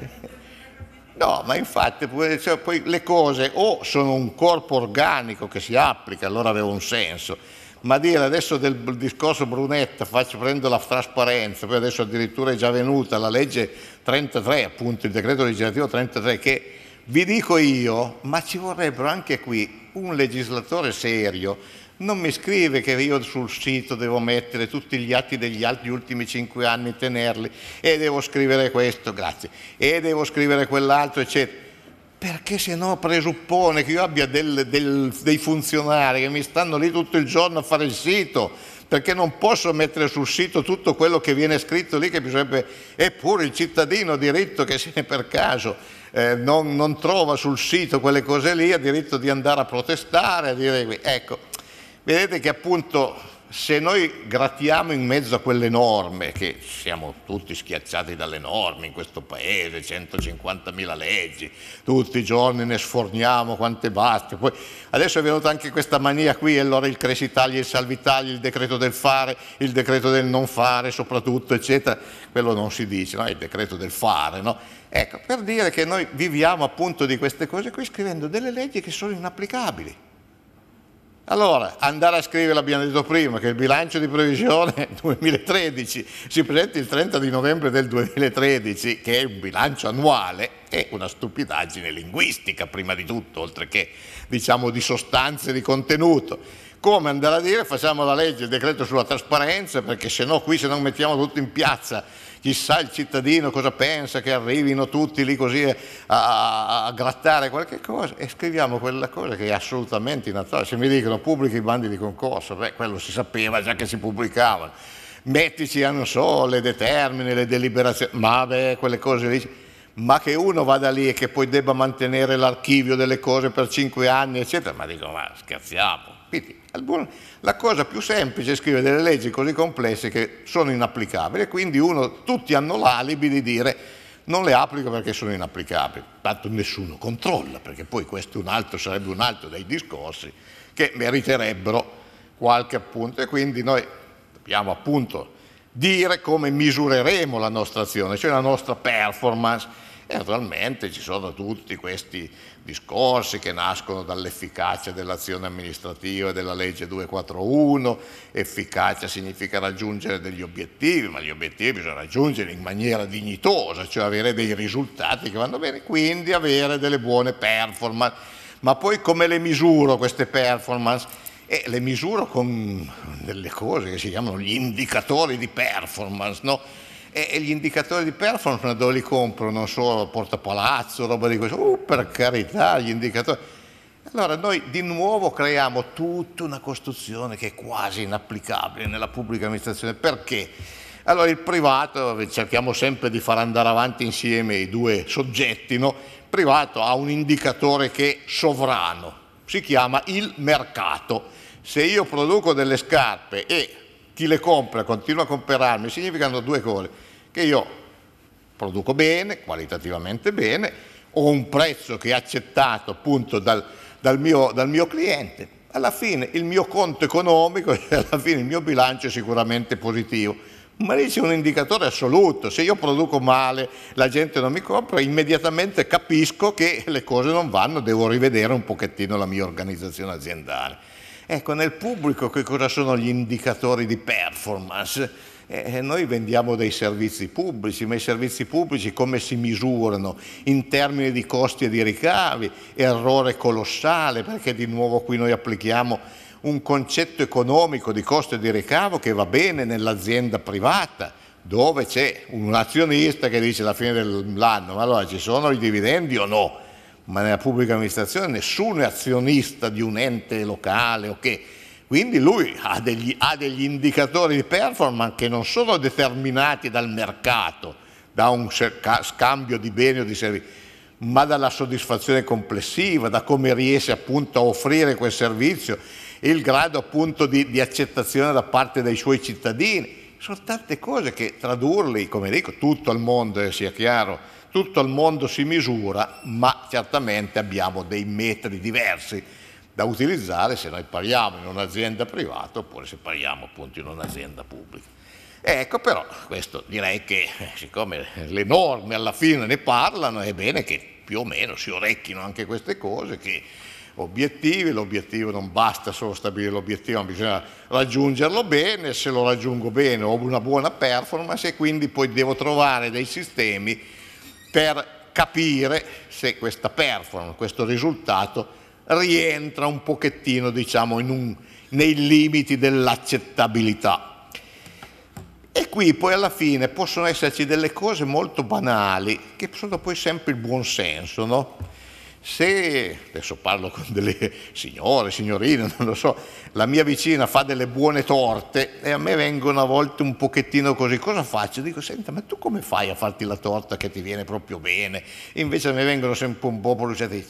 No, ma infatti cioè, poi le cose o sono un corpo organico che si applica, allora aveva un senso, ma dire adesso del discorso Brunetta, faccio, prendo la trasparenza, poi adesso addirittura è già venuta la legge 33, appunto il decreto legislativo 33, che vi dico io, ma ci vorrebbero anche qui un legislatore serio non mi scrive che io sul sito devo mettere tutti gli atti degli altri ultimi cinque anni, tenerli, e devo scrivere questo, grazie, e devo scrivere quell'altro, eccetera. Perché se no presuppone che io abbia del, del, dei funzionari che mi stanno lì tutto il giorno a fare il sito, perché non posso mettere sul sito tutto quello che viene scritto lì, che bisognerebbe, eppure il cittadino ha diritto che se ne per caso eh, non, non trova sul sito quelle cose lì, ha diritto di andare a protestare, a dire, ecco, vedete che appunto se noi grattiamo in mezzo a quelle norme, che siamo tutti schiacciati dalle norme in questo paese, 150.000 leggi, tutti i giorni ne sforniamo quante basta, poi adesso è venuta anche questa mania qui, e allora il Cresitaglia, il Salvitaglia, il decreto del fare, il decreto del non fare soprattutto, eccetera, quello non si dice, no? è il decreto del fare, no? Ecco, per dire che noi viviamo appunto di queste cose qui scrivendo delle leggi che sono inapplicabili allora, andare a scrivere, l'abbiamo detto prima, che il bilancio di previsione 2013 si presenta il 30 di novembre del 2013, che è un bilancio annuale, è una stupidaggine linguistica prima di tutto, oltre che diciamo di sostanza e di contenuto. Come andare a dire facciamo la legge, il decreto sulla trasparenza, perché se no qui se non mettiamo tutto in piazza chissà il cittadino cosa pensa che arrivino tutti lì così a, a, a grattare qualche cosa e scriviamo quella cosa che è assolutamente inattuale. Se mi dicono pubblichi i bandi di concorso, beh, quello si sapeva già che si pubblicavano. Mettici, non so, le determine, le deliberazioni, ma beh, quelle cose lì ma che uno vada lì e che poi debba mantenere l'archivio delle cose per cinque anni, eccetera, ma dico, ma scherziamo. Quindi la cosa più semplice è scrivere delle leggi così complesse che sono inapplicabili e quindi uno, tutti hanno l'alibi di dire non le applico perché sono inapplicabili, tanto nessuno controlla perché poi questo un altro sarebbe un altro dei discorsi che meriterebbero qualche appunto e quindi noi dobbiamo appunto dire come misureremo la nostra azione, cioè la nostra performance e naturalmente ci sono tutti questi discorsi che nascono dall'efficacia dell'azione amministrativa della legge 241, efficacia significa raggiungere degli obiettivi, ma gli obiettivi bisogna raggiungerli in maniera dignitosa, cioè avere dei risultati che vanno bene, quindi avere delle buone performance. Ma poi come le misuro queste performance? e le misuro con delle cose che si chiamano gli indicatori di performance, no? e, e gli indicatori di performance dove li compro? Non solo portapalazzo, roba di questo, uh, per carità, gli indicatori. Allora noi di nuovo creiamo tutta una costruzione che è quasi inapplicabile nella pubblica amministrazione. Perché? Allora il privato, cerchiamo sempre di far andare avanti insieme i due soggetti, no? il privato ha un indicatore che è sovrano, si chiama il mercato. Se io produco delle scarpe e chi le compra continua a comprarmi, significano due cose, che io produco bene, qualitativamente bene, ho un prezzo che è accettato appunto dal, dal, mio, dal mio cliente, alla fine il mio conto economico, e alla fine il mio bilancio è sicuramente positivo. Ma lì c'è un indicatore assoluto, se io produco male, la gente non mi compra, immediatamente capisco che le cose non vanno, devo rivedere un pochettino la mia organizzazione aziendale. Ecco, nel pubblico che cosa sono gli indicatori di performance? Eh, eh, noi vendiamo dei servizi pubblici, ma i servizi pubblici come si misurano? In termini di costi e di ricavi, errore colossale, perché di nuovo qui noi applichiamo un concetto economico di costo e di ricavo che va bene nell'azienda privata, dove c'è un azionista che dice alla fine dell'anno, ma allora ci sono i dividendi o no? ma nella pubblica amministrazione nessuno è azionista di un ente locale o okay. che quindi lui ha degli, ha degli, indicatori di performance che non sono determinati dal mercato, da un scambio di beni o di servizi, ma dalla soddisfazione complessiva, da come riesce appunto a offrire quel servizio, il grado appunto di, di accettazione da parte dei suoi cittadini. Sono tante cose che tradurli, come dico, tutto il mondo, eh, sia chiaro, tutto il mondo si misura, ma certamente abbiamo dei metri diversi da utilizzare se noi parliamo in un'azienda privata oppure se parliamo appunto in un'azienda pubblica. Ecco però, questo direi che eh, siccome le norme alla fine ne parlano, è bene che più o meno si orecchino anche queste cose, che obiettivi, l'obiettivo non basta solo stabilire l'obiettivo, ma bisogna raggiungerlo bene, se lo raggiungo bene ho una buona performance e quindi poi devo trovare dei sistemi per capire se questa performance, questo risultato rientra un pochettino diciamo, un, nei limiti dell'accettabilità. E qui poi alla fine possono esserci delle cose molto banali che sono poi sempre il buonsenso, no? Se, adesso parlo con delle signore, signorine, non lo so, la mia vicina fa delle buone torte e a me vengono a volte un pochettino così, cosa faccio? Dico, senta, ma tu come fai a farti la torta che ti viene proprio bene? invece a me vengono sempre un po' bruciate.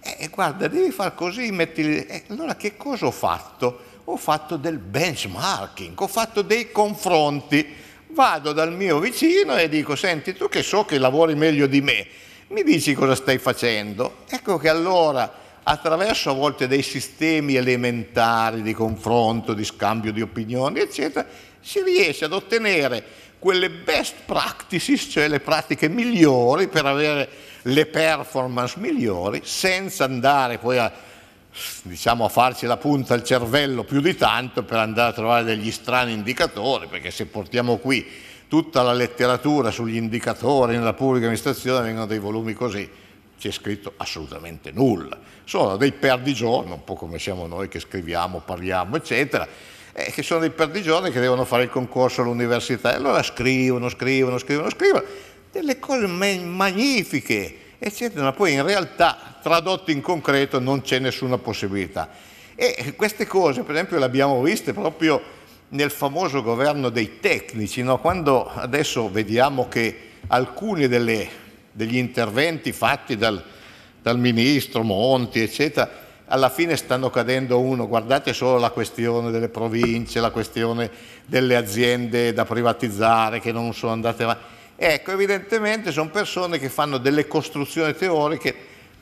Eh, eh guarda, devi far così, metti... Eh, allora che cosa ho fatto? Ho fatto del benchmarking, ho fatto dei confronti. Vado dal mio vicino e dico, senti, tu che so che lavori meglio di me, mi dici cosa stai facendo? Ecco che allora attraverso a volte dei sistemi elementari di confronto, di scambio di opinioni, eccetera, si riesce ad ottenere quelle best practices, cioè le pratiche migliori per avere le performance migliori, senza andare poi a, diciamo, a farci la punta al cervello più di tanto per andare a trovare degli strani indicatori, perché se portiamo qui tutta la letteratura sugli indicatori nella pubblica amministrazione vengono dei volumi così, c'è scritto assolutamente nulla, sono dei perdigiorni, un po' come siamo noi che scriviamo, parliamo, eccetera, eh, che sono dei perdigiorni che devono fare il concorso all'università e allora scrivono, scrivono, scrivono, scrivono, delle cose magnifiche, eccetera, ma poi in realtà tradotte in concreto non c'è nessuna possibilità. E queste cose, per esempio, le abbiamo viste proprio nel famoso governo dei tecnici, no? quando adesso vediamo che alcuni delle, degli interventi fatti dal, dal ministro Monti, eccetera, alla fine stanno cadendo uno, guardate solo la questione delle province, la questione delle aziende da privatizzare che non sono andate avanti. Ecco, evidentemente sono persone che fanno delle costruzioni teoriche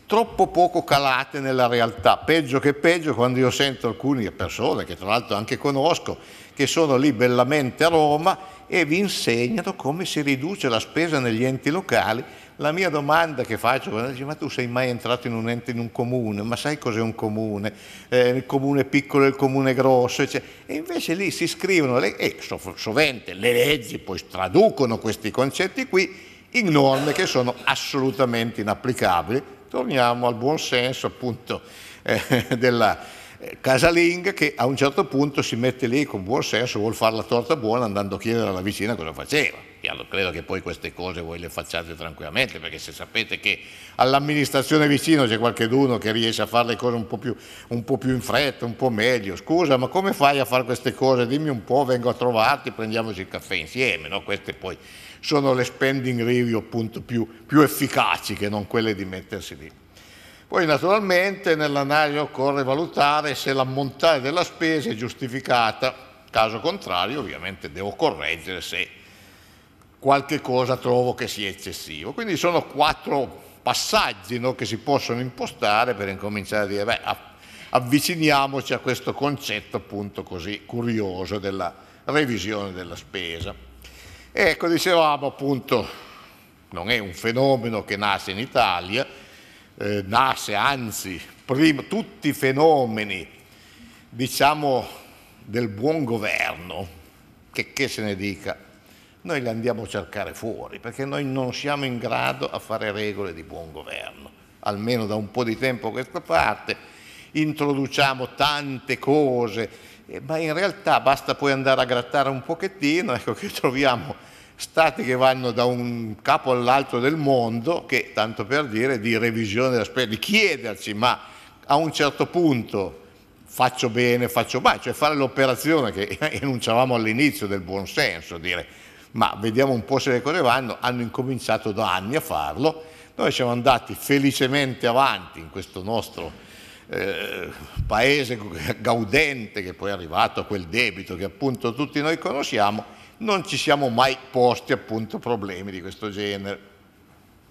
troppo poco calate nella realtà, peggio che peggio quando io sento alcune persone, che tra l'altro anche conosco, che sono lì bellamente a Roma e vi insegnano come si riduce la spesa negli enti locali. La mia domanda che faccio è ma tu sei mai entrato in un ente, in un comune, ma sai cos'è un comune? Eh, il comune piccolo e il comune grosso, eccetera. E invece lì si scrivono, le, e sovente le leggi poi traducono questi concetti qui in norme che sono assolutamente inapplicabili. Torniamo al buon senso appunto eh, della casalinga che a un certo punto si mette lì con buon senso, vuol fare la torta buona andando a chiedere alla vicina cosa faceva. Io credo che poi queste cose voi le facciate tranquillamente perché se sapete che all'amministrazione vicino c'è qualcuno che riesce a fare le cose un po, più, un po' più in fretta, un po' meglio, scusa ma come fai a fare queste cose? Dimmi un po', vengo a trovarti, prendiamoci il caffè insieme, no? queste poi sono le spending review appunto più, più efficaci che non quelle di mettersi lì. Poi naturalmente nell'analisi occorre valutare se l'ammontare della spesa è giustificata, caso contrario ovviamente devo correggere se qualche cosa trovo che sia eccessivo. Quindi sono quattro passaggi no, che si possono impostare per incominciare a dire beh, avviciniamoci a questo concetto appunto così curioso della revisione della spesa. ecco, dicevamo appunto, non è un fenomeno che nasce in Italia, eh, nasce anzi prima, tutti i fenomeni diciamo, del buon governo, che, che se ne dica, noi li andiamo a cercare fuori perché noi non siamo in grado a fare regole di buon governo, almeno da un po' di tempo a questa parte introduciamo tante cose, eh, ma in realtà basta poi andare a grattare un pochettino, ecco che troviamo stati che vanno da un capo all'altro del mondo, che tanto per dire di revisione della spesa, di chiederci ma a un certo punto faccio bene, faccio male, cioè fare l'operazione che enunciavamo all'inizio del buon senso, dire ma vediamo un po' se le cose vanno, hanno incominciato da anni a farlo, noi siamo andati felicemente avanti in questo nostro eh, paese gaudente che poi è arrivato a quel debito che appunto tutti noi conosciamo non ci siamo mai posti appunto problemi di questo genere.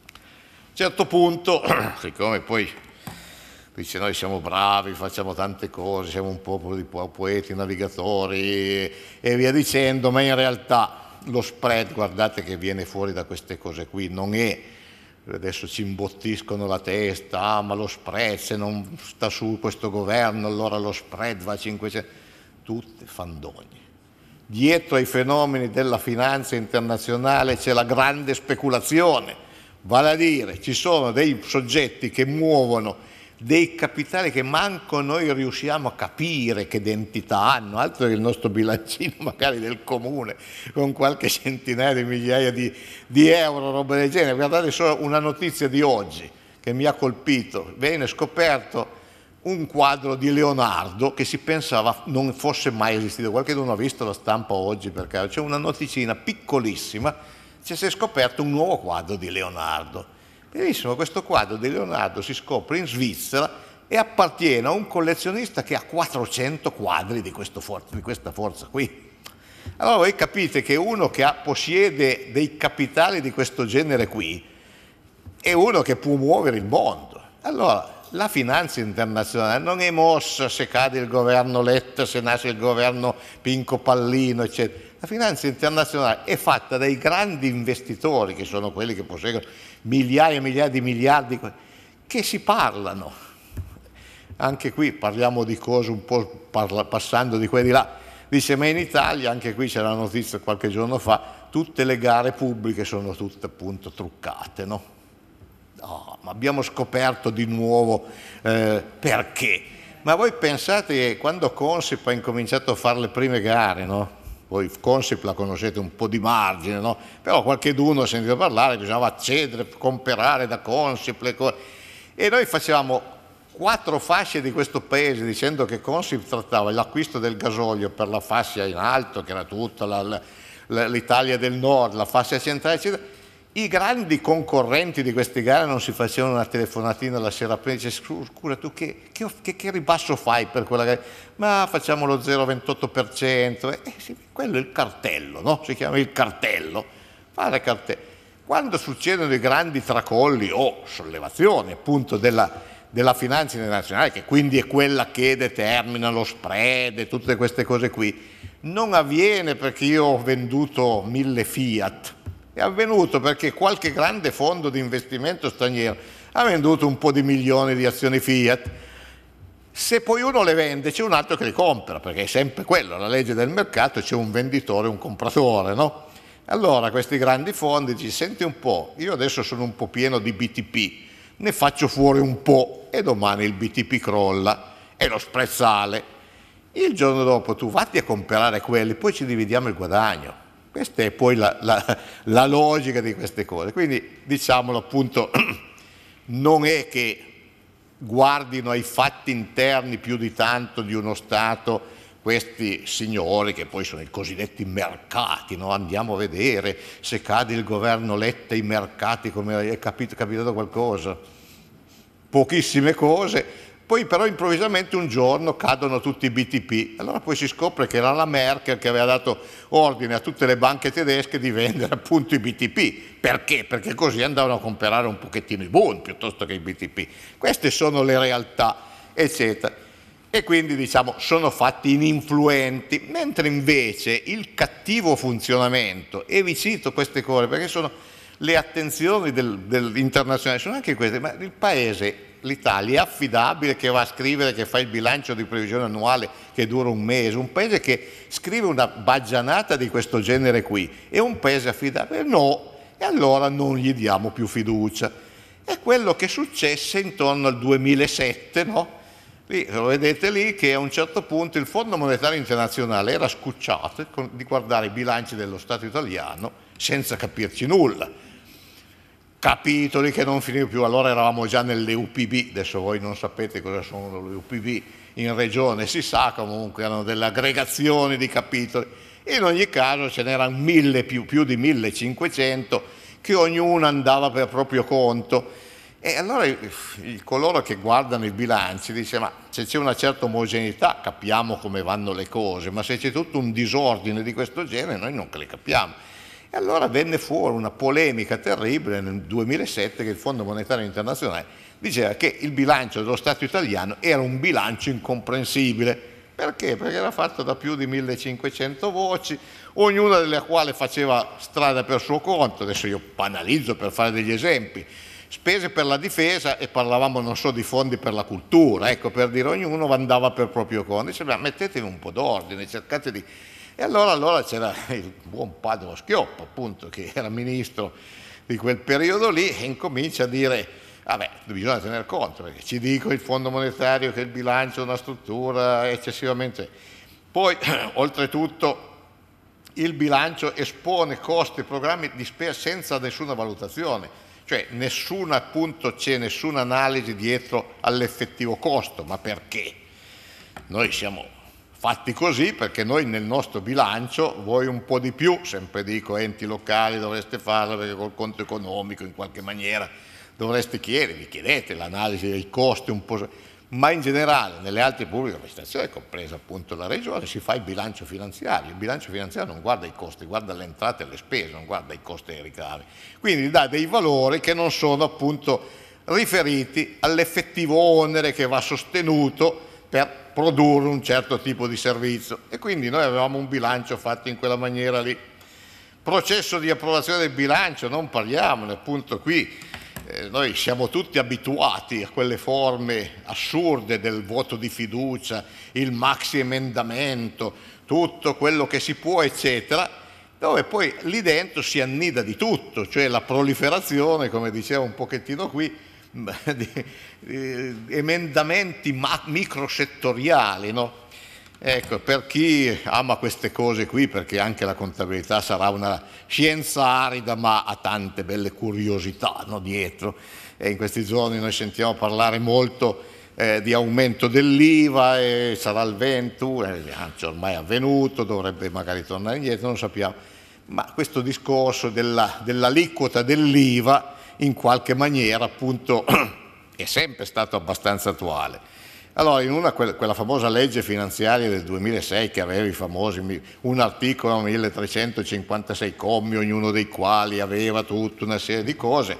A un certo punto, siccome poi dice noi siamo bravi, facciamo tante cose, siamo un popolo di poeti, navigatori e via dicendo, ma in realtà lo spread, guardate che viene fuori da queste cose qui, non è adesso ci imbottiscono la testa, ah, ma lo spread se non sta su questo governo allora lo spread va a 500, tutte fandonie dietro ai fenomeni della finanza internazionale c'è la grande speculazione, vale a dire ci sono dei soggetti che muovono dei capitali che manco noi riusciamo a capire che identità hanno, altro che il nostro bilancino magari del comune con qualche centinaia di migliaia di, di euro, roba del genere. Guardate solo una notizia di oggi che mi ha colpito, viene scoperto un quadro di Leonardo che si pensava non fosse mai esistito. qualche uno ha visto la stampa oggi per caso, c'è una noticina piccolissima, cioè si è scoperto un nuovo quadro di Leonardo. Benissimo, questo quadro di Leonardo si scopre in Svizzera e appartiene a un collezionista che ha 400 quadri di, for- di questa forza qui. Allora voi capite che uno che ha, possiede dei capitali di questo genere qui è uno che può muovere il mondo. Allora, la finanza internazionale non è mossa se cade il governo Letta, se nasce il governo Pinco Pallino, eccetera. La finanza internazionale è fatta dai grandi investitori, che sono quelli che posseggono migliaia e migliaia di miliardi, che si parlano. Anche qui parliamo di cose un po' parla, passando di quelli là. Dice, ma in Italia, anche qui c'è la notizia qualche giorno fa, tutte le gare pubbliche sono tutte appunto truccate, no? No, ma abbiamo scoperto di nuovo eh, perché. Ma voi pensate che quando Consip ha incominciato a fare le prime gare, no? voi Consip la conoscete un po' di margine, no? però qualcheduno ha sentito parlare, bisognava accedere, comprare da Consip le cose. E noi facevamo quattro fasce di questo paese dicendo che Consip trattava l'acquisto del gasolio per la fascia in alto, che era tutta l'Italia del nord, la fascia centrale, eccetera i grandi concorrenti di queste gare non si facevano una telefonatina la sera prima e dice scusa tu che, che, che, ribasso fai per quella gara? Ma facciamo lo 0,28%, eh, sì, quello è il cartello, no? si chiama il cartello, fare cartello. Quando succedono i grandi tracolli o sollevazioni appunto della, della finanza internazionale, che quindi è quella che determina lo spread e tutte queste cose qui, non avviene perché io ho venduto mille Fiat è avvenuto perché qualche grande fondo di investimento straniero ha venduto un po' di milioni di azioni Fiat. Se poi uno le vende c'è un altro che le compra, perché è sempre quello, la legge del mercato, c'è un venditore e un compratore, no? Allora questi grandi fondi dicono, senti un po', io adesso sono un po' pieno di BTP, ne faccio fuori un po' e domani il BTP crolla e lo sprezzale. Il giorno dopo tu vatti a comprare quelli, poi ci dividiamo il guadagno. Questa è poi la, la, la logica di queste cose. Quindi diciamolo appunto, non è che guardino ai fatti interni più di tanto di uno Stato questi signori che poi sono i cosiddetti mercati, no? andiamo a vedere se cade il governo Letta i mercati, come è capitato qualcosa. Pochissime cose, poi però improvvisamente un giorno cadono tutti i BTP, allora poi si scopre che era la Merkel che aveva dato ordine a tutte le banche tedesche di vendere appunto i BTP. Perché? Perché così andavano a comprare un pochettino i bond piuttosto che i BTP. Queste sono le realtà, eccetera. E quindi diciamo sono fatti ininfluenti, mentre invece il cattivo funzionamento, e vi cito queste cose perché sono le attenzioni dell'internazionale, sono anche queste, ma il paese l'Italia è affidabile, che va a scrivere, che fa il bilancio di previsione annuale che dura un mese, un paese che scrive una baggianata di questo genere qui, è un paese affidabile? No, e allora non gli diamo più fiducia. È quello che successe intorno al 2007, no? Lì, lo vedete lì che a un certo punto il Fondo Monetario Internazionale era scucciato di guardare i bilanci dello Stato italiano senza capirci nulla capitoli che non finivano più, allora eravamo già nelle UPB, adesso voi non sapete cosa sono le UPB in regione, si sa comunque, erano delle aggregazioni di capitoli, in ogni caso ce n'erano mille più, più di 1500 che ognuno andava per proprio conto e allora coloro che guardano i bilanci dicono ma se c'è una certa omogeneità capiamo come vanno le cose, ma se c'è tutto un disordine di questo genere noi non le capiamo. E allora venne fuori una polemica terribile nel 2007 che il Fondo Monetario Internazionale diceva che il bilancio dello Stato italiano era un bilancio incomprensibile. Perché? Perché era fatto da più di 1500 voci, ognuna delle quali faceva strada per suo conto. Adesso io banalizzo per fare degli esempi. Spese per la difesa e parlavamo, non so, di fondi per la cultura, ecco, per dire ognuno andava per proprio conto. Diceva, mettetevi un po' d'ordine, cercate di e allora, allora c'era il buon padre lo Schioppo, appunto, che era ministro di quel periodo lì, e incomincia a dire, vabbè, bisogna tener conto, perché ci dico il Fondo Monetario che il bilancio è una struttura eccessivamente... Poi, oltretutto, il bilancio espone costi e programmi di spesa senza nessuna valutazione, cioè nessuna, appunto c'è nessuna analisi dietro all'effettivo costo, ma perché? Noi siamo fatti così perché noi nel nostro bilancio voi un po' di più, sempre dico enti locali dovreste farlo perché col conto economico in qualche maniera dovreste chiedere, vi chiedete l'analisi dei costi un po', ma in generale nelle altre pubbliche amministrazioni, compresa appunto la regione, si fa il bilancio finanziario, il bilancio finanziario non guarda i costi, guarda le entrate e le spese, non guarda i costi e i ricavi, quindi dà dei valori che non sono appunto riferiti all'effettivo onere che va sostenuto per produrre un certo tipo di servizio e quindi noi avevamo un bilancio fatto in quella maniera lì. Processo di approvazione del bilancio, non parliamone, appunto qui eh, noi siamo tutti abituati a quelle forme assurde del voto di fiducia, il maxi emendamento, tutto quello che si può, eccetera, dove poi lì dentro si annida di tutto, cioè la proliferazione, come dicevo un pochettino qui, di emendamenti ma- microsettoriali, no? Ecco, per chi ama queste cose qui, perché anche la contabilità sarà una scienza arida ma ha tante belle curiosità no, dietro, e in questi giorni noi sentiamo parlare molto eh, di aumento dell'IVA, e sarà il 21, eh, anzi ormai è avvenuto, dovrebbe magari tornare indietro, non sappiamo, ma questo discorso della, dell'aliquota dell'IVA in qualche maniera appunto è sempre stato abbastanza attuale. Allora, in una, quella famosa legge finanziaria del 2006 che aveva i famosi, un articolo 1356 commi, ognuno dei quali aveva tutta una serie di cose,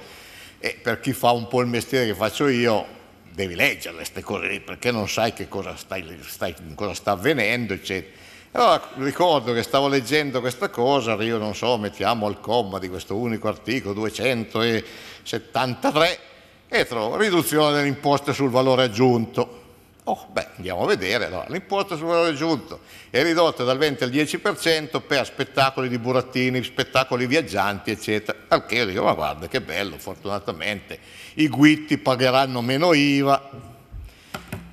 e per chi fa un po' il mestiere che faccio io, devi leggere queste cose lì, perché non sai che cosa, stai, stai, cosa sta avvenendo, eccetera. Allora ricordo che stavo leggendo questa cosa, io non so, mettiamo al comma di questo unico articolo 273 e trovo riduzione delle imposte sul valore aggiunto. Oh, beh, andiamo a vedere. Allora, l'imposta sul valore aggiunto è ridotta dal 20 al 10% per spettacoli di burattini, spettacoli viaggianti, eccetera. Perché io dico, ma guarda che bello, fortunatamente i guitti pagheranno meno IVA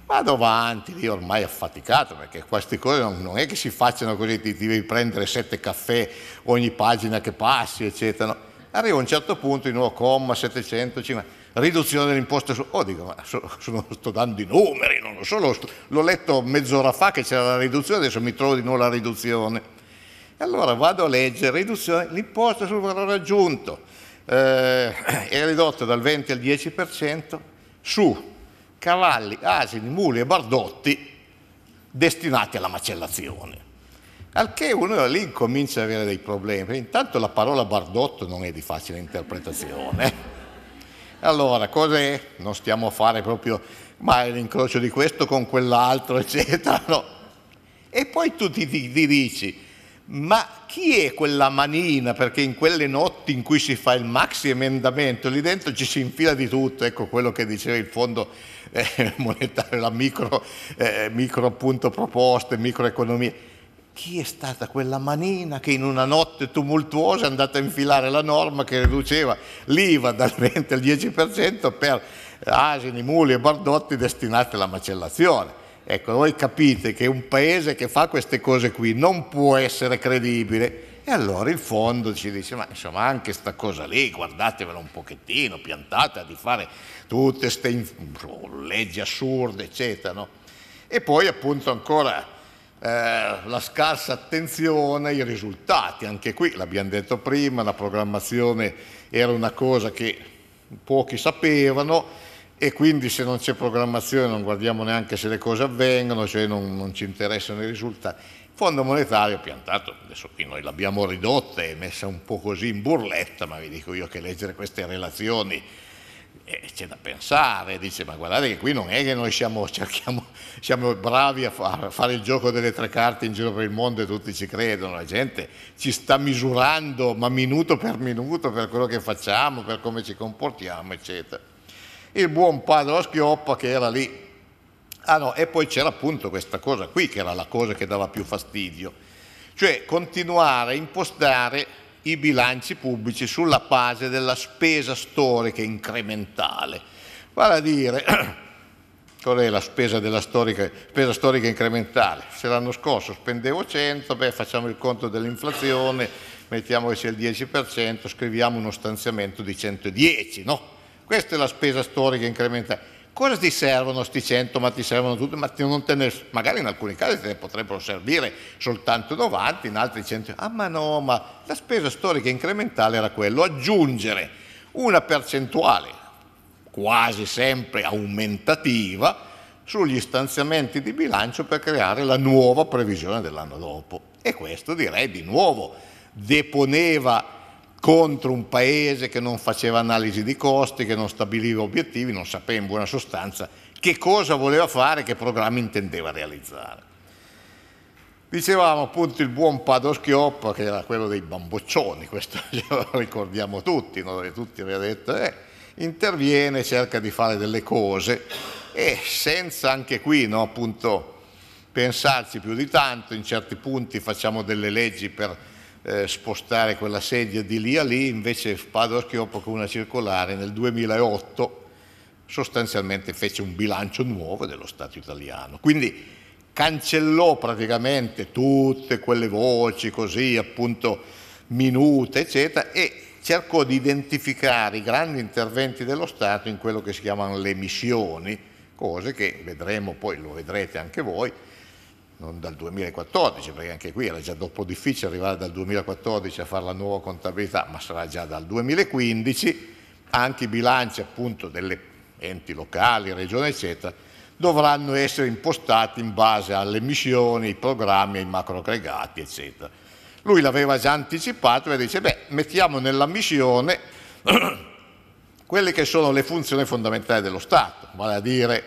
vado avanti, lì ormai affaticato perché queste cose non, è che si facciano così, ti, devi prendere sette caffè ogni pagina che passi, eccetera. No? Arrivo a un certo punto, il nuovo comma 750, riduzione dell'imposta su... Oh, dico, ma sono, sto dando i numeri, non lo so, l'ho, l'ho letto mezz'ora fa che c'era la riduzione, adesso mi trovo di nuovo la riduzione. E allora vado a leggere, riduzione, l'imposta sul valore aggiunto eh, è ridotta dal 20 al 10% su cavalli, asini, muli e bardotti destinati alla macellazione. Al che uno da lì comincia ad avere dei problemi. Intanto la parola bardotto non è di facile interpretazione. Allora, cos'è? Non stiamo a fare proprio, ma è l'incrocio di questo con quell'altro, eccetera. No. E poi tu ti, ti, ti dici, ma chi è quella manina? Perché in quelle notti in cui si fa il maxi emendamento, lì dentro ci si infila di tutto, ecco quello che diceva il fondo eh, monetario, la micro, eh, micro appunto proposte, microeconomia. Chi è stata quella manina che in una notte tumultuosa è andata a infilare la norma che riduceva l'IVA dal 20 al 10% per asini, muli e bardotti destinati alla macellazione? Ecco, voi capite che un paese che fa queste cose qui non può essere credibile e allora il fondo ci dice, ma insomma anche sta cosa lì, guardatevela un pochettino, piantate di fare tutte queste inf- leggi assurde, eccetera. No? E poi appunto ancora eh, la scarsa attenzione ai risultati, anche qui l'abbiamo detto prima, la programmazione era una cosa che pochi sapevano, e quindi se non c'è programmazione non guardiamo neanche se le cose avvengono, cioè non, non ci interessano i risultati. Il Fondo monetario piantato, adesso qui noi l'abbiamo ridotta e messa un po' così in burletta, ma vi dico io che leggere queste relazioni eh, c'è da pensare, dice ma guardate che qui non è che noi siamo, cerchiamo, siamo bravi a, far, a fare il gioco delle tre carte in giro per il mondo e tutti ci credono, la gente ci sta misurando ma minuto per minuto per quello che facciamo, per come ci comportiamo eccetera il buon padre Schioppa che era lì. Ah no, e poi c'era appunto questa cosa qui che era la cosa che dava più fastidio, cioè continuare a impostare i bilanci pubblici sulla base della spesa storica incrementale. Vale a dire, qual è la spesa, storica, spesa storica incrementale? Se l'anno scorso spendevo 100, beh, facciamo il conto dell'inflazione, mettiamo che sia il 10%, scriviamo uno stanziamento di 110, no? Questa è la spesa storica incrementale. Cosa ti servono sti 100, ma ti servono tutti, ma ne, magari in alcuni casi te ne potrebbero servire soltanto 90, in altri 100. Ah ma no, ma la spesa storica incrementale era quello, aggiungere una percentuale quasi sempre aumentativa sugli stanziamenti di bilancio per creare la nuova previsione dell'anno dopo. E questo direi di nuovo deponeva contro un paese che non faceva analisi di costi, che non stabiliva obiettivi, non sapeva in buona sostanza che cosa voleva fare, che programmi intendeva realizzare. Dicevamo appunto il buon Pado Schioppa, che era quello dei bamboccioni, questo lo ricordiamo tutti, no? tutti aveva detto, eh, interviene, cerca di fare delle cose e senza anche qui no, appunto, pensarci più di tanto, in certi punti facciamo delle leggi per eh, spostare quella sedia di lì a lì, invece Padova Schioppo con una circolare nel 2008 sostanzialmente fece un bilancio nuovo dello Stato italiano. Quindi cancellò praticamente tutte quelle voci così appunto minute eccetera e cercò di identificare i grandi interventi dello Stato in quello che si chiamano le missioni, cose che vedremo poi, lo vedrete anche voi, non dal 2014, perché anche qui era già troppo difficile arrivare dal 2014 a fare la nuova contabilità, ma sarà già dal 2015, anche i bilanci appunto delle enti locali, regioni eccetera, dovranno essere impostati in base alle missioni, ai programmi, ai macroaggregati eccetera. Lui l'aveva già anticipato e dice beh mettiamo nella missione quelle che sono le funzioni fondamentali dello Stato, vale a dire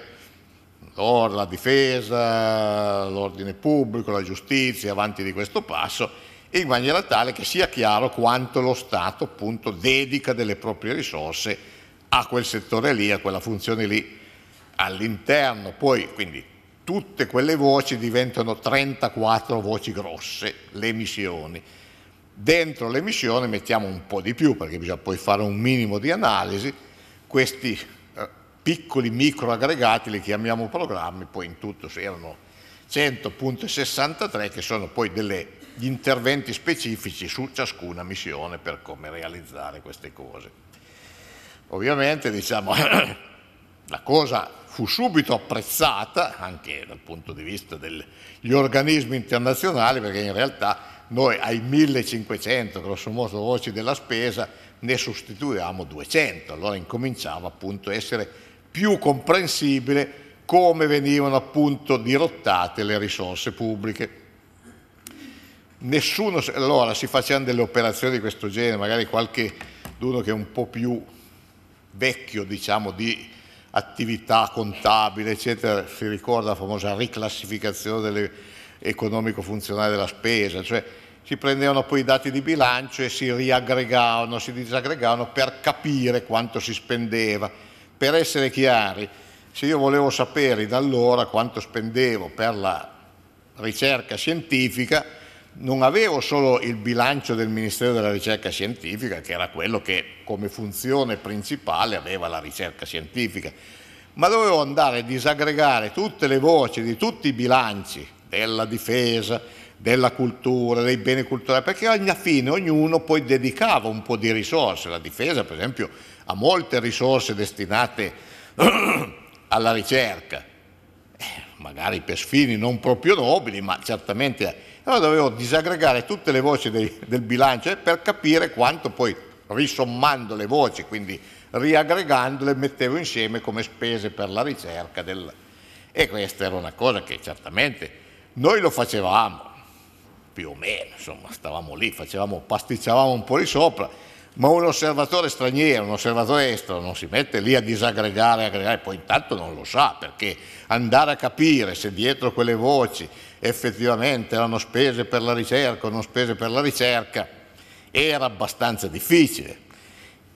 Or, la difesa, l'ordine pubblico, la giustizia, avanti di questo passo, in maniera tale che sia chiaro quanto lo Stato appunto dedica delle proprie risorse a quel settore lì, a quella funzione lì all'interno. Poi quindi tutte quelle voci diventano 34 voci grosse, le missioni. Dentro le missioni mettiamo un po' di più perché bisogna poi fare un minimo di analisi. Questi piccoli microaggregati, li chiamiamo programmi, poi in tutto erano 100.63 che sono poi degli interventi specifici su ciascuna missione per come realizzare queste cose. Ovviamente diciamo, la cosa fu subito apprezzata anche dal punto di vista degli organismi internazionali perché in realtà noi ai 1500 grossomodo voci della spesa ne sostituiamo 200, allora incominciava appunto a essere più comprensibile come venivano appunto dirottate le risorse pubbliche. Nessuno, allora si facevano delle operazioni di questo genere, magari qualche uno che è un po' più vecchio diciamo di attività contabile eccetera, si ricorda la famosa riclassificazione economico-funzionale della spesa, cioè si prendevano poi i dati di bilancio e si riaggregavano, si disaggregavano per capire quanto si spendeva per essere chiari, se io volevo sapere da allora quanto spendevo per la ricerca scientifica, non avevo solo il bilancio del Ministero della Ricerca Scientifica, che era quello che come funzione principale aveva la ricerca scientifica, ma dovevo andare a disaggregare tutte le voci di tutti i bilanci della difesa, della cultura, dei beni culturali, perché alla fine ognuno poi dedicava un po' di risorse, la difesa per esempio ha molte risorse destinate alla ricerca, eh, magari per sfini non proprio nobili, ma certamente... Allora dovevo disaggregare tutte le voci dei, del bilancio eh, per capire quanto poi, risommando le voci, quindi riaggregandole, mettevo insieme come spese per la ricerca del... E questa era una cosa che certamente noi lo facevamo, più o meno, insomma, stavamo lì, facevamo, pasticciavamo un po' lì sopra, ma un osservatore straniero, un osservatore estero non si mette lì a disaggregare, aggregare, poi intanto non lo sa perché andare a capire se dietro quelle voci effettivamente erano spese per la ricerca o non spese per la ricerca era abbastanza difficile.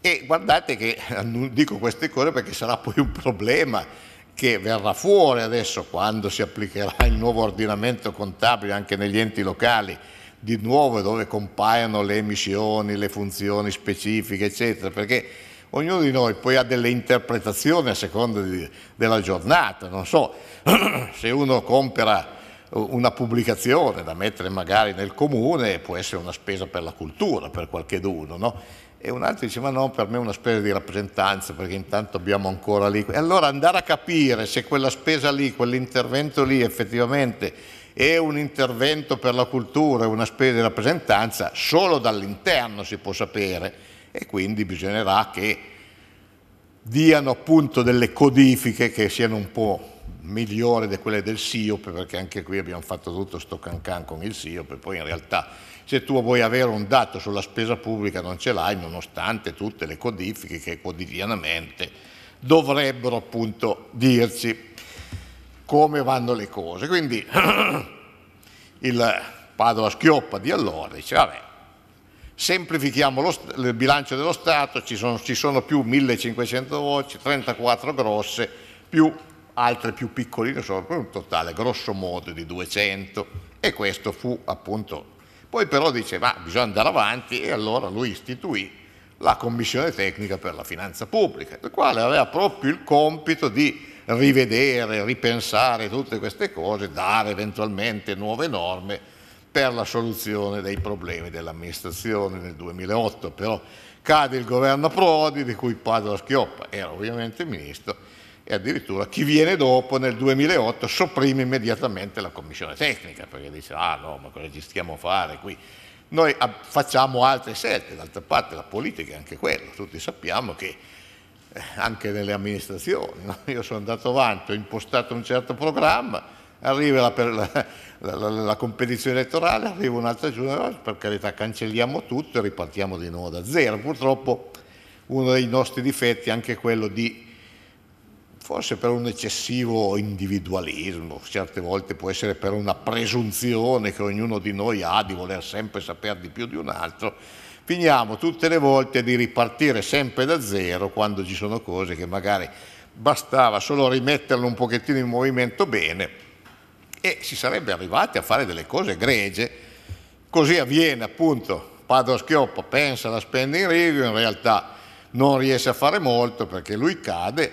E guardate che dico queste cose perché sarà poi un problema che verrà fuori adesso quando si applicherà il nuovo ordinamento contabile anche negli enti locali di nuovo dove compaiono le missioni, le funzioni specifiche, eccetera, perché ognuno di noi poi ha delle interpretazioni a seconda di, della giornata, non so, se uno compra uh, una pubblicazione da mettere magari nel comune può essere una spesa per la cultura, per qualcheduno, no? E un altro dice, ma no, per me è una spesa di rappresentanza, perché intanto abbiamo ancora lì. E allora andare a capire se quella spesa lì, quell'intervento lì effettivamente e un intervento per la cultura e una spesa di rappresentanza solo dall'interno si può sapere e quindi bisognerà che diano appunto delle codifiche che siano un po' migliori di quelle del SIOP perché anche qui abbiamo fatto tutto sto cancan con il SIOP e poi in realtà se tu vuoi avere un dato sulla spesa pubblica non ce l'hai nonostante tutte le codifiche che quotidianamente dovrebbero appunto dirci come vanno le cose. Quindi il Padova Schioppa di allora dice, vabbè, semplifichiamo lo, il bilancio dello Stato, ci sono, ci sono più 1500 voci, 34 grosse, più altre più piccoline, sono per un totale grosso modo di 200 e questo fu appunto. Poi però dice, ma bisogna andare avanti e allora lui istituì la Commissione Tecnica per la Finanza Pubblica, la quale aveva proprio il compito di rivedere, ripensare tutte queste cose, dare eventualmente nuove norme per la soluzione dei problemi dell'amministrazione nel 2008. Però cade il governo Prodi, di cui Padova Schioppa era ovviamente ministro, e addirittura chi viene dopo nel 2008 sopprime immediatamente la commissione tecnica, perché dice ah no, ma cosa ci stiamo a fare qui? Noi facciamo altre scelte, d'altra parte la politica è anche quella, tutti sappiamo che eh, anche nelle amministrazioni. No? Io sono andato avanti, ho impostato un certo programma, arriva la, la, la, la competizione elettorale, arriva un'altra giornata, per carità cancelliamo tutto e ripartiamo di nuovo da zero. Purtroppo uno dei nostri difetti è anche quello di forse per un eccessivo individualismo, certe volte può essere per una presunzione che ognuno di noi ha di voler sempre sapere di più di un altro, finiamo tutte le volte di ripartire sempre da zero quando ci sono cose che magari bastava solo rimetterlo un pochettino in movimento bene e si sarebbe arrivati a fare delle cose gregie. Così avviene appunto, Padova Schioppa pensa alla spending review, in realtà non riesce a fare molto perché lui cade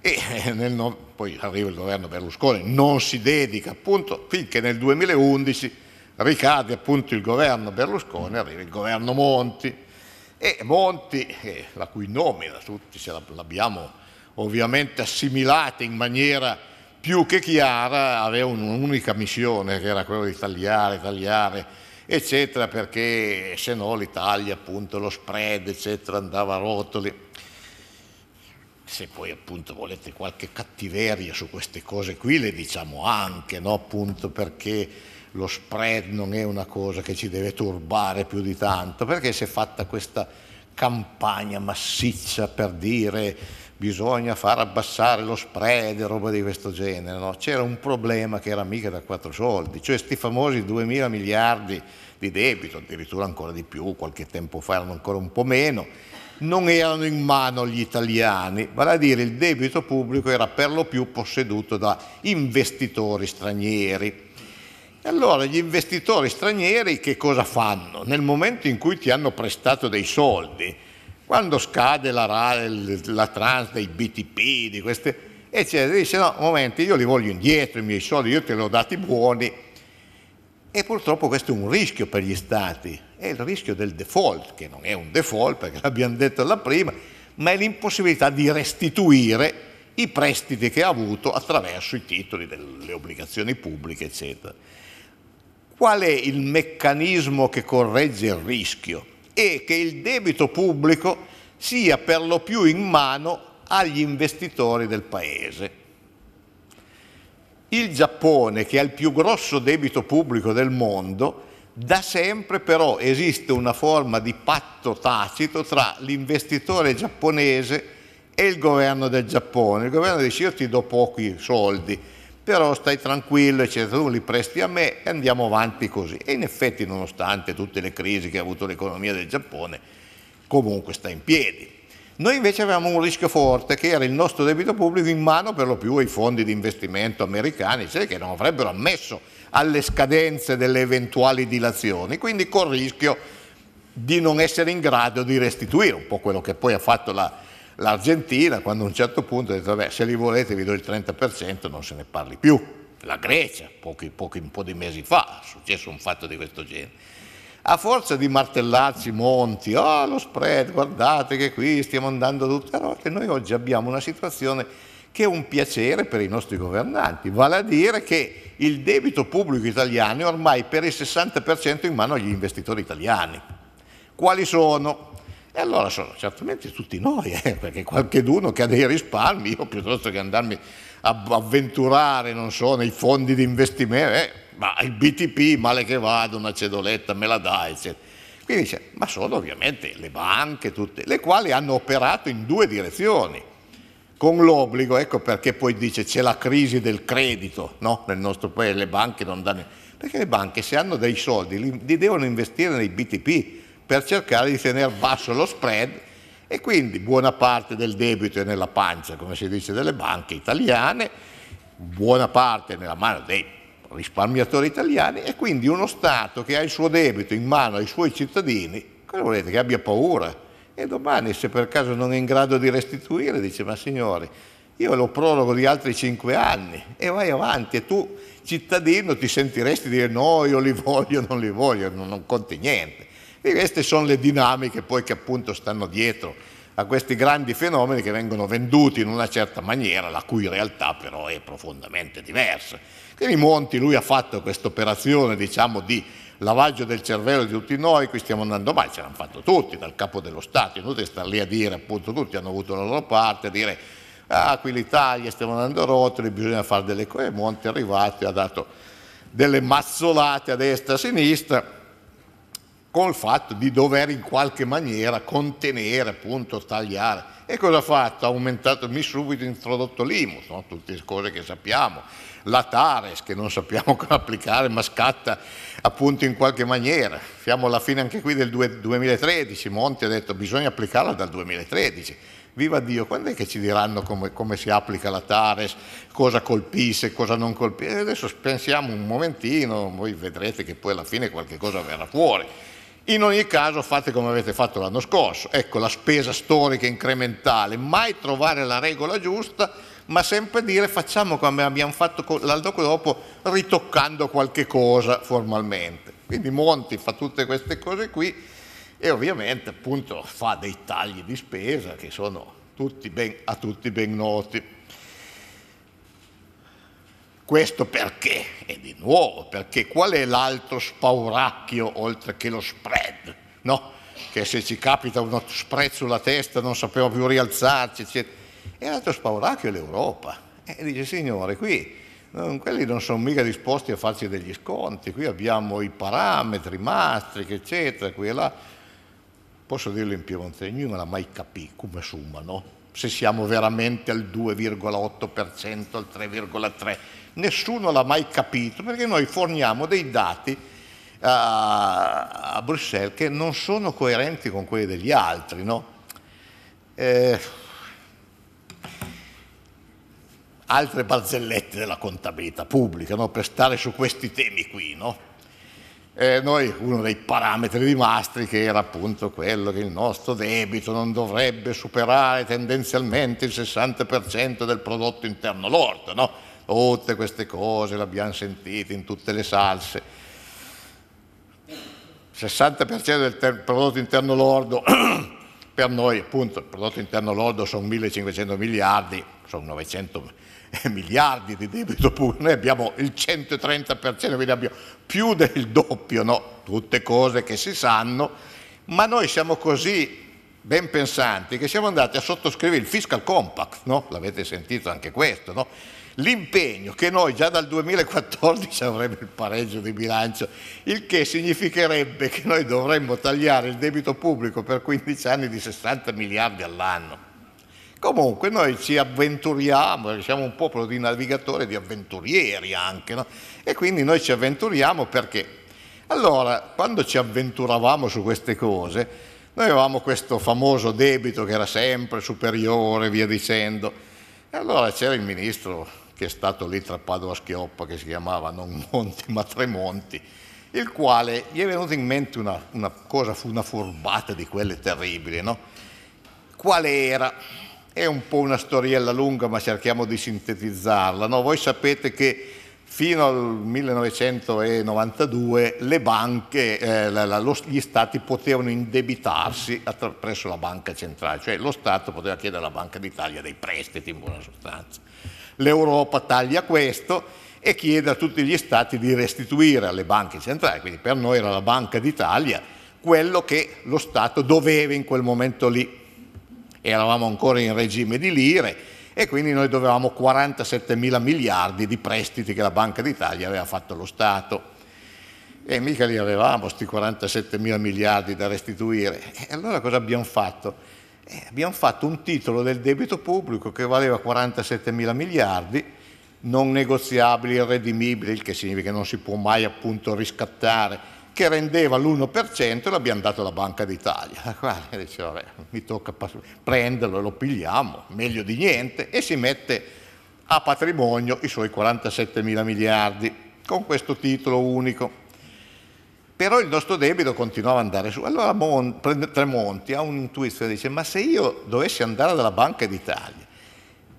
e eh, nel, poi arriva il governo Berlusconi, non si dedica appunto finché nel 2011 ricade appunto il governo Berlusconi, arriva il governo Monti e Monti, eh, la cui nomina tutti ce l'abbiamo ovviamente assimilata in maniera più che chiara, aveva un'unica missione che era quella di tagliare, tagliare, eccetera, perché se no l'Italia appunto lo spread, eccetera, andava a rotoli se poi appunto volete qualche cattiveria su queste cose qui le diciamo anche, no? appunto perché lo spread non è una cosa che ci deve turbare più di tanto, perché si è fatta questa campagna massiccia per dire bisogna far abbassare lo spread e roba di questo genere. No? C'era un problema che era mica da quattro soldi, cioè sti famosi 2 mila miliardi di debito, addirittura ancora di più, qualche tempo fa erano ancora un po' meno, non erano in mano agli italiani, vale a dire il debito pubblico era per lo più posseduto da investitori stranieri e allora gli investitori stranieri che cosa fanno? Nel momento in cui ti hanno prestato dei soldi, quando scade la, RAL, la trans dei BTP, di queste, eccetera, dice no, momento, io li voglio indietro i miei soldi, io te li ho dati buoni. E purtroppo questo è un rischio per gli stati, è il rischio del default, che non è un default perché l'abbiamo detto alla prima, ma è l'impossibilità di restituire i prestiti che ha avuto attraverso i titoli delle obbligazioni pubbliche, eccetera qual è il meccanismo che corregge il rischio? E che il debito pubblico sia per lo più in mano agli investitori del Paese. Il Giappone, che ha il più grosso debito pubblico del mondo, da sempre però esiste una forma di patto tacito tra l'investitore giapponese e il governo del Giappone. Il governo dice io ti do pochi soldi, però stai tranquillo, eccetera, tu li presti a me e andiamo avanti così. E in effetti, nonostante tutte le crisi che ha avuto l'economia del Giappone, comunque sta in piedi. Noi invece avevamo un rischio forte che era il nostro debito pubblico in mano per lo più ai fondi di investimento americani, cioè che non avrebbero ammesso alle scadenze delle eventuali dilazioni, quindi col rischio di non essere in grado di restituire un po' quello che poi ha fatto la, L'Argentina quando a un certo punto ha detto vabbè se li volete vi do il 30% non se ne parli più. La Grecia pochi, pochi, un po' di mesi fa è successo un fatto di questo genere. A forza di martellarci Monti, oh lo spread, guardate che qui stiamo andando tutte le volte, noi oggi abbiamo una situazione che è un piacere per i nostri governanti, vale a dire che il debito pubblico italiano è ormai per il 60% in mano agli investitori italiani. Quali sono? E allora sono certamente tutti noi, eh, perché qualcheduno che ha dei risparmi, io piuttosto che andarmi a avventurare, non so, nei fondi di investimento, eh, ma il BTP, male che vada, una cedoletta, me la dai, eccetera. Quindi dice, ma sono ovviamente le banche tutte, le quali hanno operato in due direzioni, con l'obbligo, ecco perché poi dice c'è la crisi del credito, no? Nel nostro paese le banche non danno... Perché le banche se hanno dei soldi li devono investire nei BTP, per cercare di tenere basso lo spread e quindi buona parte del debito è nella pancia, come si dice, delle banche italiane, buona parte è nella mano dei risparmiatori italiani e quindi uno Stato che ha il suo debito in mano ai suoi cittadini, cosa volete? Che abbia paura. E domani se per caso non è in grado di restituire, dice ma signori, io lo prorogo di altri cinque anni e vai avanti e tu cittadino ti sentiresti dire no, io li voglio, non li voglio, non, non conti niente. E queste sono le dinamiche poi che appunto stanno dietro a questi grandi fenomeni che vengono venduti in una certa maniera, la cui realtà però è profondamente diversa. Quindi Monti, lui ha fatto questa operazione diciamo, di lavaggio del cervello di tutti noi, qui stiamo andando male, ce l'hanno fatto tutti, dal capo dello Stato, inutile star lì a dire, appunto tutti hanno avuto la loro parte, a dire ah qui l'Italia stiamo andando rotoli, bisogna fare delle cose, Monti è arrivato e ha dato delle mazzolate a destra e a sinistra, col fatto di dover in qualche maniera contenere, appunto, tagliare. E cosa ha fatto? Ha aumentato, mi subito introdotto l'IMU, sono tutte cose che sappiamo, la Tares che non sappiamo come applicare ma scatta appunto in qualche maniera, siamo alla fine anche qui del 2013, Monti ha detto bisogna applicarla dal 2013, viva Dio, quando è che ci diranno come, come, si applica la Tares, cosa colpisce, cosa non colpisce? Adesso pensiamo un momentino, voi vedrete che poi alla fine qualche cosa verrà fuori. In ogni caso fate come avete fatto l'anno scorso, ecco la spesa storica incrementale, mai trovare la regola giusta, ma sempre dire facciamo come abbiamo fatto l'anno dopo ritoccando qualche cosa formalmente. Quindi Monti fa tutte queste cose qui e ovviamente appunto fa dei tagli di spesa che sono tutti ben, a tutti ben noti. Questo perché? E di nuovo, perché qual è l'altro spauracchio oltre che lo spread? No? Che se ci capita uno spread sulla testa non sappiamo più rialzarci, eccetera. E l'altro spauracchio è l'Europa. E dice, signore, qui quelli non sono mica disposti a farci degli sconti, qui abbiamo i parametri, Maastricht, eccetera, qui e là. Posso dirlo in Piemonte, non l'ha mai capito come summa, no? Se siamo veramente al 2,8%, al 3,3% nessuno l'ha mai capito perché noi forniamo dei dati eh, a, Bruxelles che non sono coerenti con quelli degli altri. No? Eh, altre barzellette della contabilità pubblica no? per stare su questi temi qui. No? Eh, noi, uno dei parametri di Maastricht era appunto quello che il nostro debito non dovrebbe superare tendenzialmente il 60% del prodotto interno lordo. No? tutte queste cose le abbiamo sentite in tutte le salse. Il 60% del ter- prodotto interno lordo per noi, appunto, il prodotto interno lordo sono 1500 miliardi, sono 900 miliardi di debito pubblico, noi abbiamo il 130%, quindi abbiamo più del doppio, no? Tutte cose che si sanno, ma noi siamo così ben pensanti che siamo andati a sottoscrivere il fiscal compact, no? L'avete sentito anche questo, no? L'impegno che noi già dal 2014 avremo il pareggio di bilancio, il che significherebbe che noi dovremmo tagliare il debito pubblico per 15 anni di 60 miliardi all'anno. Comunque noi ci avventuriamo, siamo un popolo di navigatori, e di avventurieri anche, no? e quindi noi ci avventuriamo perché... Allora, quando ci avventuravamo su queste cose, noi avevamo questo famoso debito che era sempre superiore, via dicendo, e allora c'era il ministro che è stato lì tra Padova a Schioppa, che si chiamava non Monti ma Tremonti, il quale gli è venuta in mente una, una cosa, una furbata di quelle terribili, no? Quale era? È un po' una storiella lunga, ma cerchiamo di sintetizzarla. No? Voi sapete che fino al 1992 le banche, eh, la, la, gli stati potevano indebitarsi attraverso la banca centrale, cioè lo Stato poteva chiedere alla Banca d'Italia dei prestiti in buona sostanza. L'Europa taglia questo e chiede a tutti gli stati di restituire alle banche centrali, quindi per noi era la Banca d'Italia, quello che lo Stato doveva in quel momento lì. Eravamo ancora in regime di lire e quindi noi dovevamo 47 mila miliardi di prestiti che la Banca d'Italia aveva fatto allo Stato. E mica li avevamo, questi 47 mila miliardi da restituire. E allora cosa abbiamo fatto? Eh, abbiamo fatto un titolo del debito pubblico che valeva 47 mila miliardi, non negoziabili, irredimibili, il che significa che non si può mai appunto riscattare, che rendeva l'1% e l'abbiamo dato alla Banca d'Italia, la quale diceva, vabbè, mi tocca prenderlo, e lo pigliamo, meglio di niente, e si mette a patrimonio i suoi 47 mila miliardi con questo titolo unico però il nostro debito continuava ad andare su. Allora Mon Tremonti ha un'intuizione, dice ma se io dovessi andare dalla Banca d'Italia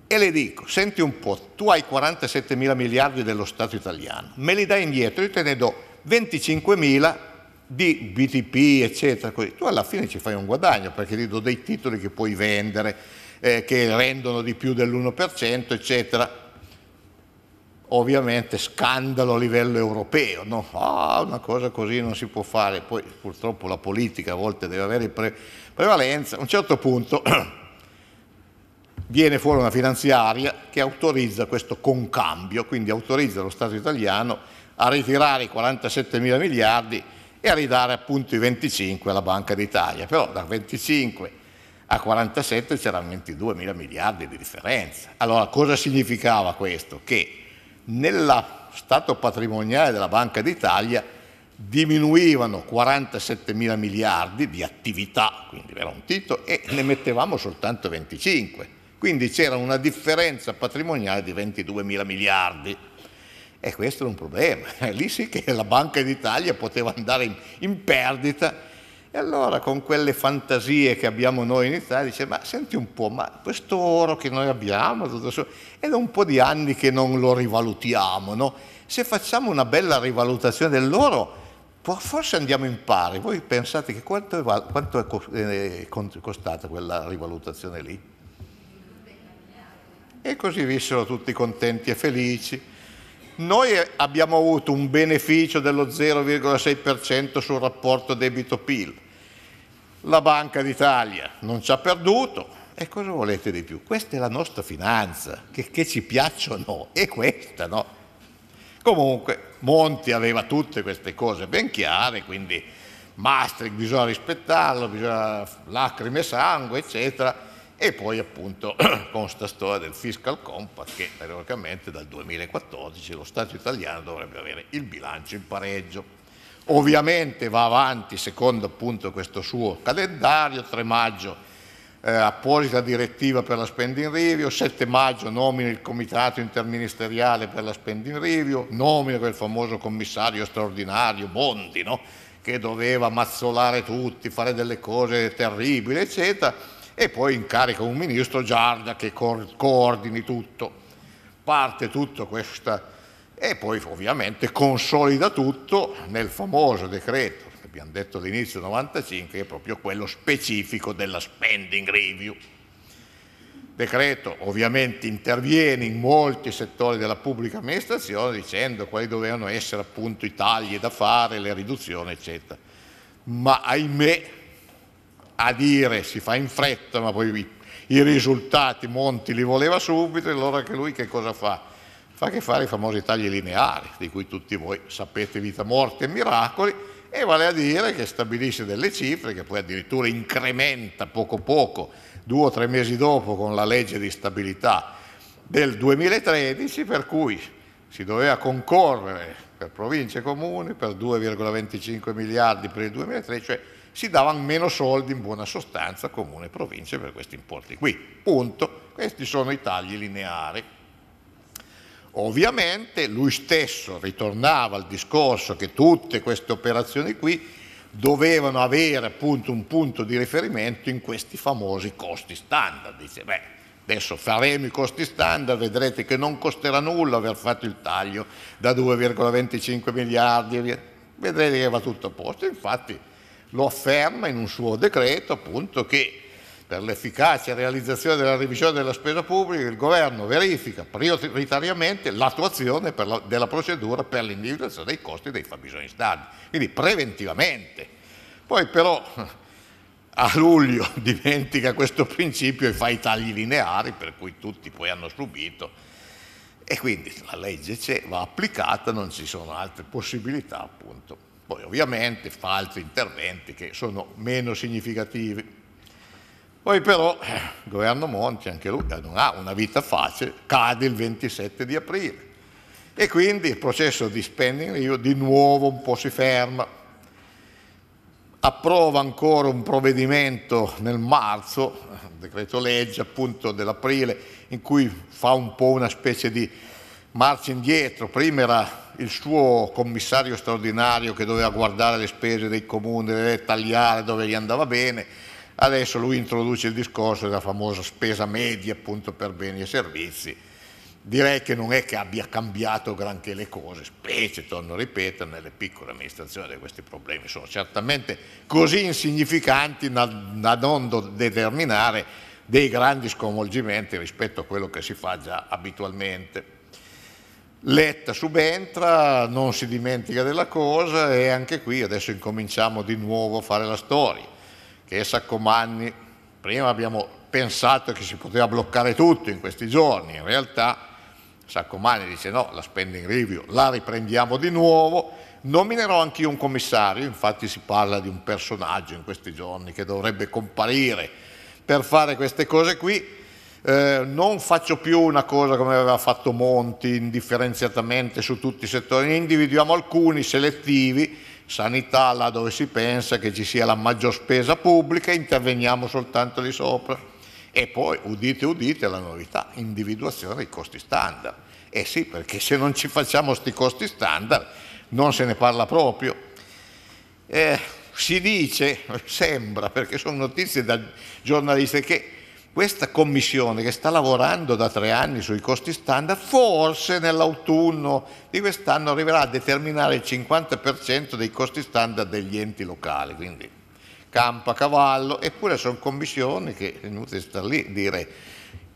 e le dico, senti un po', tu hai 47 mila miliardi dello Stato italiano, me li dai indietro, io te ne do 25 mila di BTP, eccetera, così. tu alla fine ci fai un guadagno perché ti do dei titoli che puoi vendere, eh, che rendono di più dell'1%, eccetera ovviamente scandalo a livello europeo, no? ah, una cosa così non si può fare, poi purtroppo la politica a volte deve avere pre- prevalenza, a un certo punto viene fuori una finanziaria che autorizza questo concambio, quindi autorizza lo Stato italiano a ritirare i 47 mila miliardi e a ridare appunto i 25 alla Banca d'Italia, però da 25 a 47 c'erano 22 mila miliardi di differenza. Allora cosa significava questo? Che nella stato patrimoniale della Banca d'Italia diminuivano 47 mila miliardi di attività, quindi era un titolo, e ne mettevamo soltanto 25. Quindi c'era una differenza patrimoniale di 22 mila miliardi. E questo è un problema. Lì sì che la Banca d'Italia poteva andare in perdita e allora con quelle fantasie che abbiamo noi in Italia dice ma senti un po', ma questo oro che noi abbiamo è da un po' di anni che non lo rivalutiamo, no? Se facciamo una bella rivalutazione dell'oro forse andiamo in pari. Voi pensate che quanto è, quanto è eh, costata quella rivalutazione lì? E così vissero tutti contenti e felici. Noi eh, abbiamo avuto un beneficio dello 0,6% sul rapporto debito-PIL la Banca d'Italia non ci ha perduto, e cosa volete di più? Questa è la nostra finanza, che, che ci piacciono, o no, è questa, no? Comunque Monti aveva tutte queste cose ben chiare, quindi Maastricht bisogna rispettarlo, bisogna lacrime e sangue, eccetera, e poi appunto con questa storia del fiscal compact che teoricamente dal 2014 lo Stato italiano dovrebbe avere il bilancio in pareggio. Ovviamente va avanti secondo appunto questo suo calendario, 3 maggio eh, apposita direttiva per la spending review, 7 maggio nomina il comitato interministeriale per la spending review, nomina quel famoso commissario straordinario Bondi, no? che doveva mazzolare tutti, fare delle cose terribili, eccetera, e poi incarica un ministro Giarda che coordini tutto. Parte tutta questa e poi ovviamente consolida tutto nel famoso decreto che abbiamo detto all'inizio 95 che è proprio quello specifico della spending review. decreto ovviamente interviene in molti settori della pubblica amministrazione dicendo quali dovevano essere appunto i tagli da fare, le riduzioni eccetera. Ma ahimè a dire si fa in fretta ma poi i risultati Monti li voleva subito, e allora che lui che cosa fa? fa che fare i famosi tagli lineari, di cui tutti voi sapete vita, morte e miracoli, e vale a dire che stabilisce delle cifre che poi addirittura incrementa poco poco, due o tre mesi dopo, con la legge di stabilità del 2013, per cui si doveva concorrere per province e comuni per 2,25 miliardi per il 2013, cioè si davano meno soldi in buona sostanza comune e province per questi importi qui. Punto. Questi sono i tagli lineari. Ovviamente lui stesso ritornava al discorso che tutte queste operazioni qui dovevano avere appunto un punto di riferimento in questi famosi costi standard. Dice, beh, adesso faremo i costi standard, vedrete che non costerà nulla aver fatto il taglio da 2,25 miliardi, vedrete che va tutto a posto. Infatti lo afferma in un suo decreto appunto che per l'efficacia realizzazione della revisione della spesa pubblica il Governo verifica prioritariamente l'attuazione la, della procedura per l'individuazione dei costi e dei fabbisogni standard, quindi preventivamente. Poi però a luglio dimentica questo principio e fa i tagli lineari per cui tutti poi hanno subito e quindi la legge c'è, va applicata, non ci sono altre possibilità appunto. Poi ovviamente fa altri interventi che sono meno significativi. Poi però eh, il governo Monti, anche lui eh, non ha una vita facile, cade il 27 di aprile e quindi il processo di spending review di nuovo un po' si ferma. Approva ancora un provvedimento nel marzo, decreto legge appunto dell'aprile, in cui fa un po' una specie di marcia indietro. Prima era il suo commissario straordinario che doveva guardare le spese dei comuni, doveva tagliare dove gli andava bene, Adesso lui introduce il discorso della famosa spesa media appunto per beni e servizi. Direi che non è che abbia cambiato granché le cose, specie, torno a ripetere, nelle piccole amministrazioni questi problemi sono certamente così insignificanti da non determinare dei grandi sconvolgimenti rispetto a quello che si fa già abitualmente. Letta subentra, non si dimentica della cosa e anche qui adesso incominciamo di nuovo a fare la storia che Saccomanni, prima abbiamo pensato che si poteva bloccare tutto in questi giorni, in realtà Saccomanni dice no, la spending review la riprendiamo di nuovo, nominerò anch'io un commissario, infatti si parla di un personaggio in questi giorni che dovrebbe comparire per fare queste cose qui, eh, non faccio più una cosa come aveva fatto Monti indifferenziatamente su tutti i settori, ne individuiamo alcuni selettivi sanità là dove si pensa che ci sia la maggior spesa pubblica, interveniamo soltanto di sopra. E poi, udite, udite, la novità, individuazione dei costi standard. Eh sì, perché se non ci facciamo questi costi standard non se ne parla proprio. Eh, si dice, sembra, perché sono notizie da giornalisti, che questa commissione che sta lavorando da tre anni sui costi standard, forse nell'autunno di quest'anno arriverà a determinare il 50% dei costi standard degli enti locali, quindi campa cavallo, eppure sono commissioni che è inutile star lì dire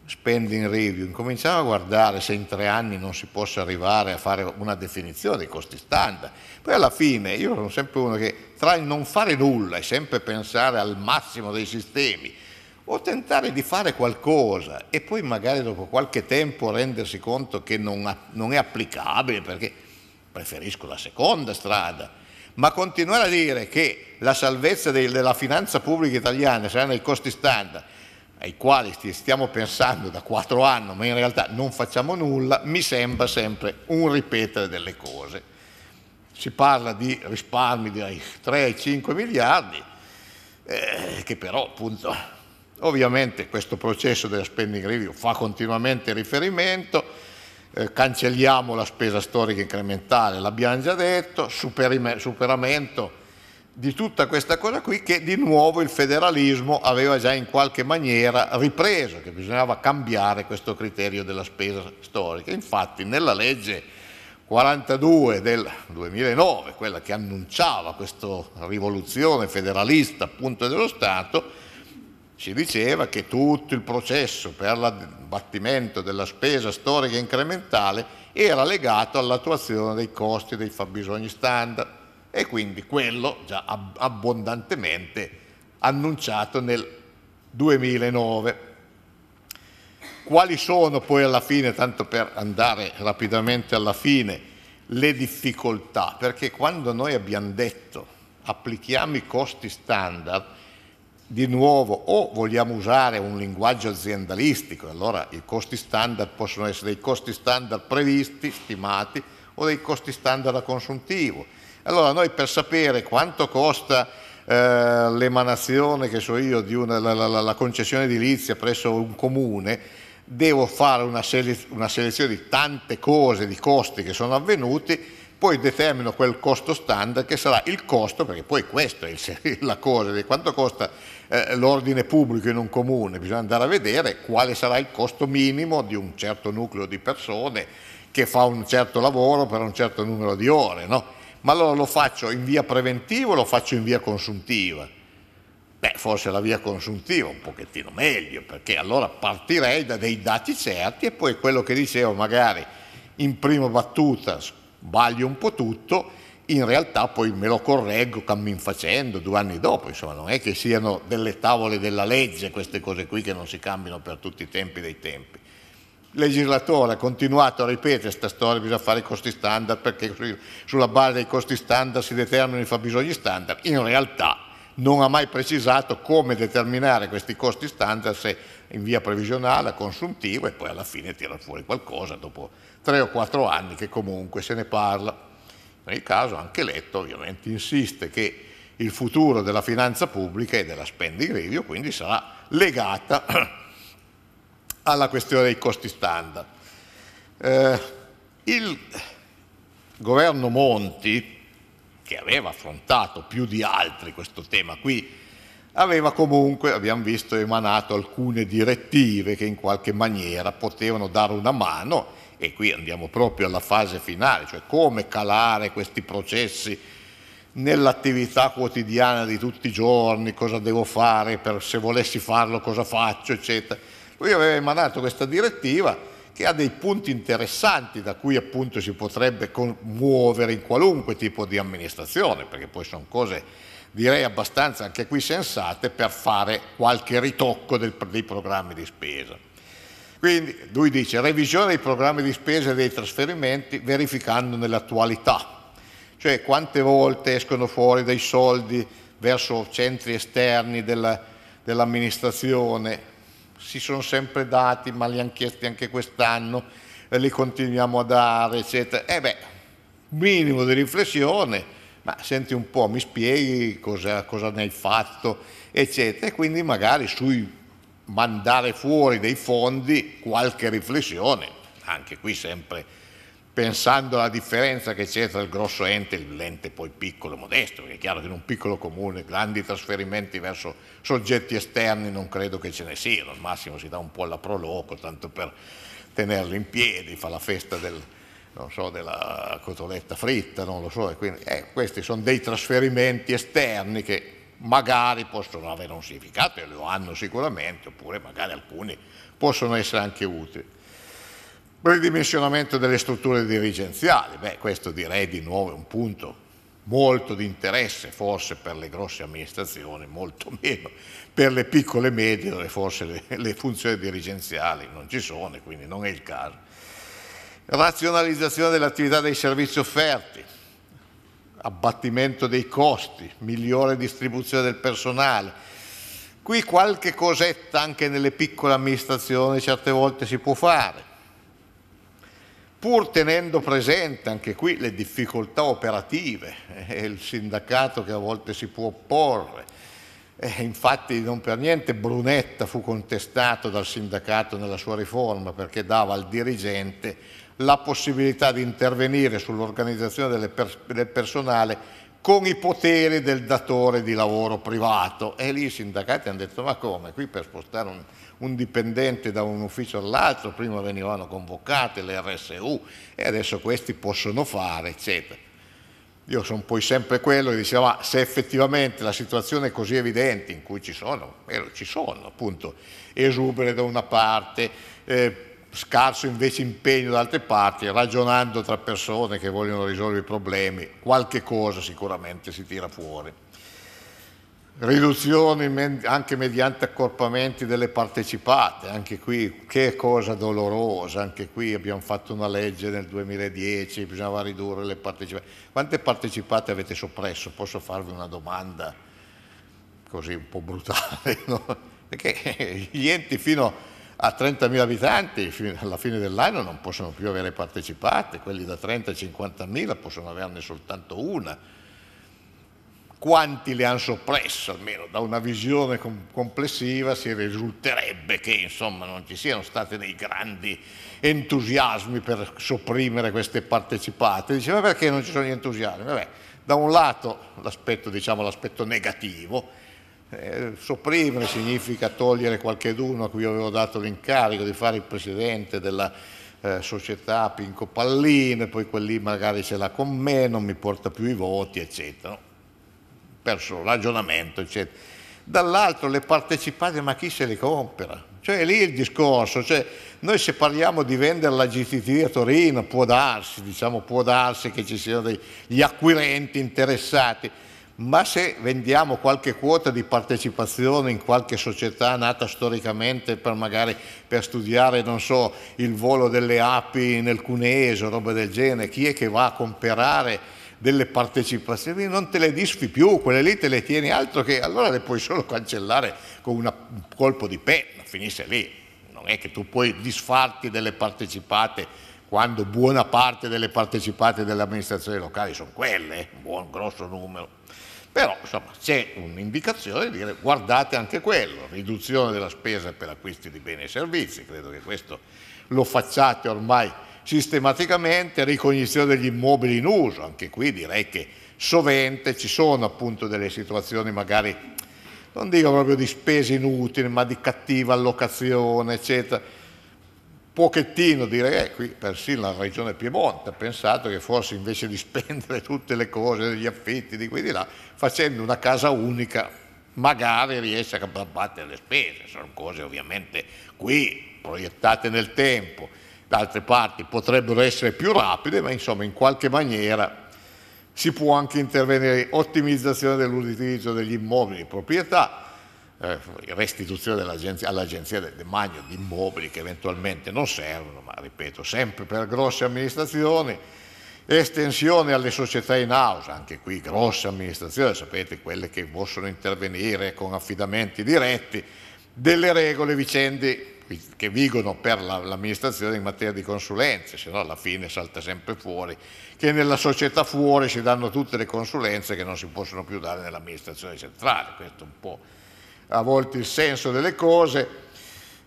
spending review, incominciamo a guardare se in tre anni non si possa arrivare a fare una definizione dei costi standard. Poi alla fine io sono sempre uno che tra il non fare nulla e sempre pensare al massimo dei sistemi o tentare di fare qualcosa e poi magari dopo qualche tempo rendersi conto che non, non è applicabile perché preferisco la seconda strada, ma continuare a dire che la salvezza della finanza pubblica italiana sarà nei costi standard ai quali stiamo pensando da quattro anni, ma in realtà non facciamo nulla, mi sembra sempre un ripetere delle cose. Si parla di risparmi di 3-5 miliardi, eh, che però appunto Ovviamente questo processo della spending review fa continuamente riferimento, eh, cancelliamo la spesa storica incrementale, l'abbiamo già detto, superamento di tutta questa cosa qui che di nuovo il federalismo aveva già in qualche maniera ripreso, che bisognava cambiare questo criterio della spesa storica. Infatti nella legge 42 del 2009, quella che annunciava questa rivoluzione federalista appunto dello Stato, si diceva che tutto il processo per l'abbattimento della spesa storica incrementale era legato all'attuazione dei costi dei fabbisogni standard e quindi quello già abbondantemente annunciato nel 2009. Quali sono poi alla fine, tanto per andare rapidamente alla fine, le difficoltà? Perché quando noi abbiamo detto applichiamo i costi standard, di nuovo o vogliamo usare un linguaggio aziendalistico, allora i costi standard possono essere dei costi standard previsti, stimati, o dei costi standard a consuntivo. Allora noi per sapere quanto costa eh, l'emanazione, che so io, di una, la, la, la, concessione edilizia presso un comune, devo fare una, selez una selezione di tante cose, di costi che sono avvenuti, poi determino quel costo standard che sarà il costo, perché poi questo è il, la cosa, di quanto costa eh, l'ordine pubblico in un comune, bisogna andare a vedere quale sarà il costo minimo di un certo nucleo di persone che fa un certo lavoro per un certo numero di ore, no? ma allora lo faccio in via preventiva o lo faccio in via consuntiva? Beh, forse la via consuntiva un pochettino meglio, perché allora partirei da dei dati certi e poi quello che dicevo magari in prima battuta sbaglio un po' tutto, in realtà poi me lo correggo cammin facendo due anni dopo, insomma non è che siano delle tavole della legge queste cose qui che non si cambiano per tutti i tempi dei tempi. Il legislatore ha continuato a ripetere questa storia, bisogna fare i costi standard perché sulla base dei costi standard si determinano i fabbisogni standard, in realtà non ha mai precisato come determinare questi costi standard se in via previsionale, consuntiva e poi alla fine tira fuori qualcosa dopo tre o quattro anni che comunque se ne parla nel caso anche Letta ovviamente insiste che il futuro della finanza pubblica e della spending review quindi sarà legata alla questione dei costi standard. Eh, il governo Monti, che aveva affrontato più di altri questo tema qui, aveva comunque, abbiamo visto, emanato alcune direttive che in qualche maniera potevano dare una mano e qui andiamo proprio alla fase finale, cioè come calare questi processi nell'attività quotidiana di tutti i giorni, cosa devo fare, per, se volessi farlo cosa faccio, eccetera. Lui aveva emanato questa direttiva che ha dei punti interessanti da cui appunto si potrebbe muovere in qualunque tipo di amministrazione, perché poi sono cose direi abbastanza anche qui sensate per fare qualche ritocco del, dei programmi di spesa. Quindi lui dice revisione dei programmi di spesa e dei trasferimenti verificando nell'attualità, cioè quante volte escono fuori dei soldi verso centri esterni della, dell'amministrazione, si sono sempre dati ma li hanno chiesti anche quest'anno e eh, li continuiamo a dare, eccetera. E eh beh, minimo di riflessione, ma senti un po', mi spieghi cosa, cosa ne hai fatto, eccetera. E quindi magari sui mandare fuori dei fondi qualche riflessione, anche qui sempre pensando alla differenza che c'è tra il grosso ente e l'ente poi piccolo e modesto, perché è chiaro che in un piccolo comune grandi trasferimenti verso soggetti esterni non credo che ce ne siano, al massimo si dà un po' alla proloco, tanto per tenerlo in piedi, fa la festa del, so, della cotoletta fritta, non lo so, e quindi, eh, questi sono dei trasferimenti esterni che magari possono avere un significato e lo hanno sicuramente, oppure magari alcuni possono essere anche utili. Ridimensionamento delle strutture dirigenziali, beh questo direi di nuovo è un punto molto di interesse forse per le grosse amministrazioni, molto meno per le piccole e medie dove forse le, le funzioni dirigenziali non ci sono e quindi non è il caso. Razionalizzazione dell'attività dei servizi offerti, abbattimento dei costi, migliore distribuzione del personale. Qui qualche cosetta anche nelle piccole amministrazioni certe volte si può fare, pur tenendo presente anche qui le difficoltà operative eh, e il sindacato che a volte si può opporre. Eh, infatti non per niente Brunetta fu contestato dal sindacato nella sua riforma perché dava al dirigente la possibilità di intervenire sull'organizzazione del, pers del personale con i poteri del datore di lavoro privato. E lì i sindacati hanno detto ma come? Qui per spostare un, un dipendente da un ufficio all'altro prima venivano convocate le RSU e adesso questi possono fare, eccetera. Io sono poi sempre quello che diceva ma se effettivamente la situazione è così evidente in cui ci sono, vero, eh, ci sono appunto esubere da una parte, eh, scarso invece impegno da altre parti, ragionando tra persone che vogliono risolvere i problemi, qualche cosa sicuramente si tira fuori. Riduzioni anche mediante accorpamenti delle partecipate, anche qui che cosa dolorosa, anche qui abbiamo fatto una legge nel 2010, bisognava ridurre le partecipate. Quante partecipate avete soppresso? Posso farvi una domanda così un po' brutale? No? Perché gli enti fino a a 30.000 abitanti alla fine dell'anno non possono più avere partecipate, quelli da 30 a 50.000 possono averne soltanto una. Quanti le hanno soppresse, almeno da una visione complessiva si risulterebbe che insomma, non ci siano stati dei grandi entusiasmi per sopprimere queste partecipate. Diceva perché non ci sono gli entusiasmi? Vabbè, da un lato l'aspetto diciamo, negativo, eh, sopprimere significa togliere qualcheduno a cui avevo dato l'incarico di fare il presidente della eh, società Pinco Pallino e poi quelli magari ce l'ha con me, non mi porta più i voti, eccetera. Perso ragionamento, eccetera. Dall'altro le partecipate, ma chi se le compra? Cioè lì il discorso, cioè, noi se parliamo di vendere la GTT a Torino, può darsi, diciamo, può darsi che ci siano degli acquirenti interessati, ma se vendiamo qualche quota di partecipazione in qualche società nata storicamente per magari per studiare, non so, il volo delle api nel Cuneso, roba del genere, chi è che va a comprare delle partecipazioni? Non te le disfi più, quelle lì te le tieni altro che allora le puoi solo cancellare con una, un colpo di penna, finisce lì. Non è che tu puoi disfarti delle partecipate quando buona parte delle partecipate delle amministrazioni locali sono quelle, eh, un buon grosso numero. Però insomma, c'è un'indicazione di dire guardate anche quello, riduzione della spesa per acquisti di beni e servizi, credo che questo lo facciate ormai sistematicamente, ricognizione degli immobili in uso, anche qui direi che sovente ci sono appunto delle situazioni magari, non dico proprio di spese inutili, ma di cattiva allocazione, eccetera pochettino dire eh, qui persino la regione Piemonte ha pensato che forse invece di spendere tutte le cose degli affitti di qui di là facendo una casa unica magari riesce a abbattere le spese sono cose ovviamente qui proiettate nel tempo da altre parti potrebbero essere più rapide ma insomma in qualche maniera si può anche intervenire ottimizzazione dell'utilizzo degli immobili di proprietà eh, restituzione all'agenzia del demagno di immobili che eventualmente non servono, ma ripeto, sempre per grosse amministrazioni, estensione alle società in house, anche qui grosse amministrazioni, sapete, quelle che possono intervenire con affidamenti diretti, delle regole vicende che vigono per l'amministrazione in materia di consulenze, se no alla fine salta sempre fuori, che nella società fuori si danno tutte le consulenze che non si possono più dare nell'amministrazione centrale, questo è un po' a volte il senso delle cose,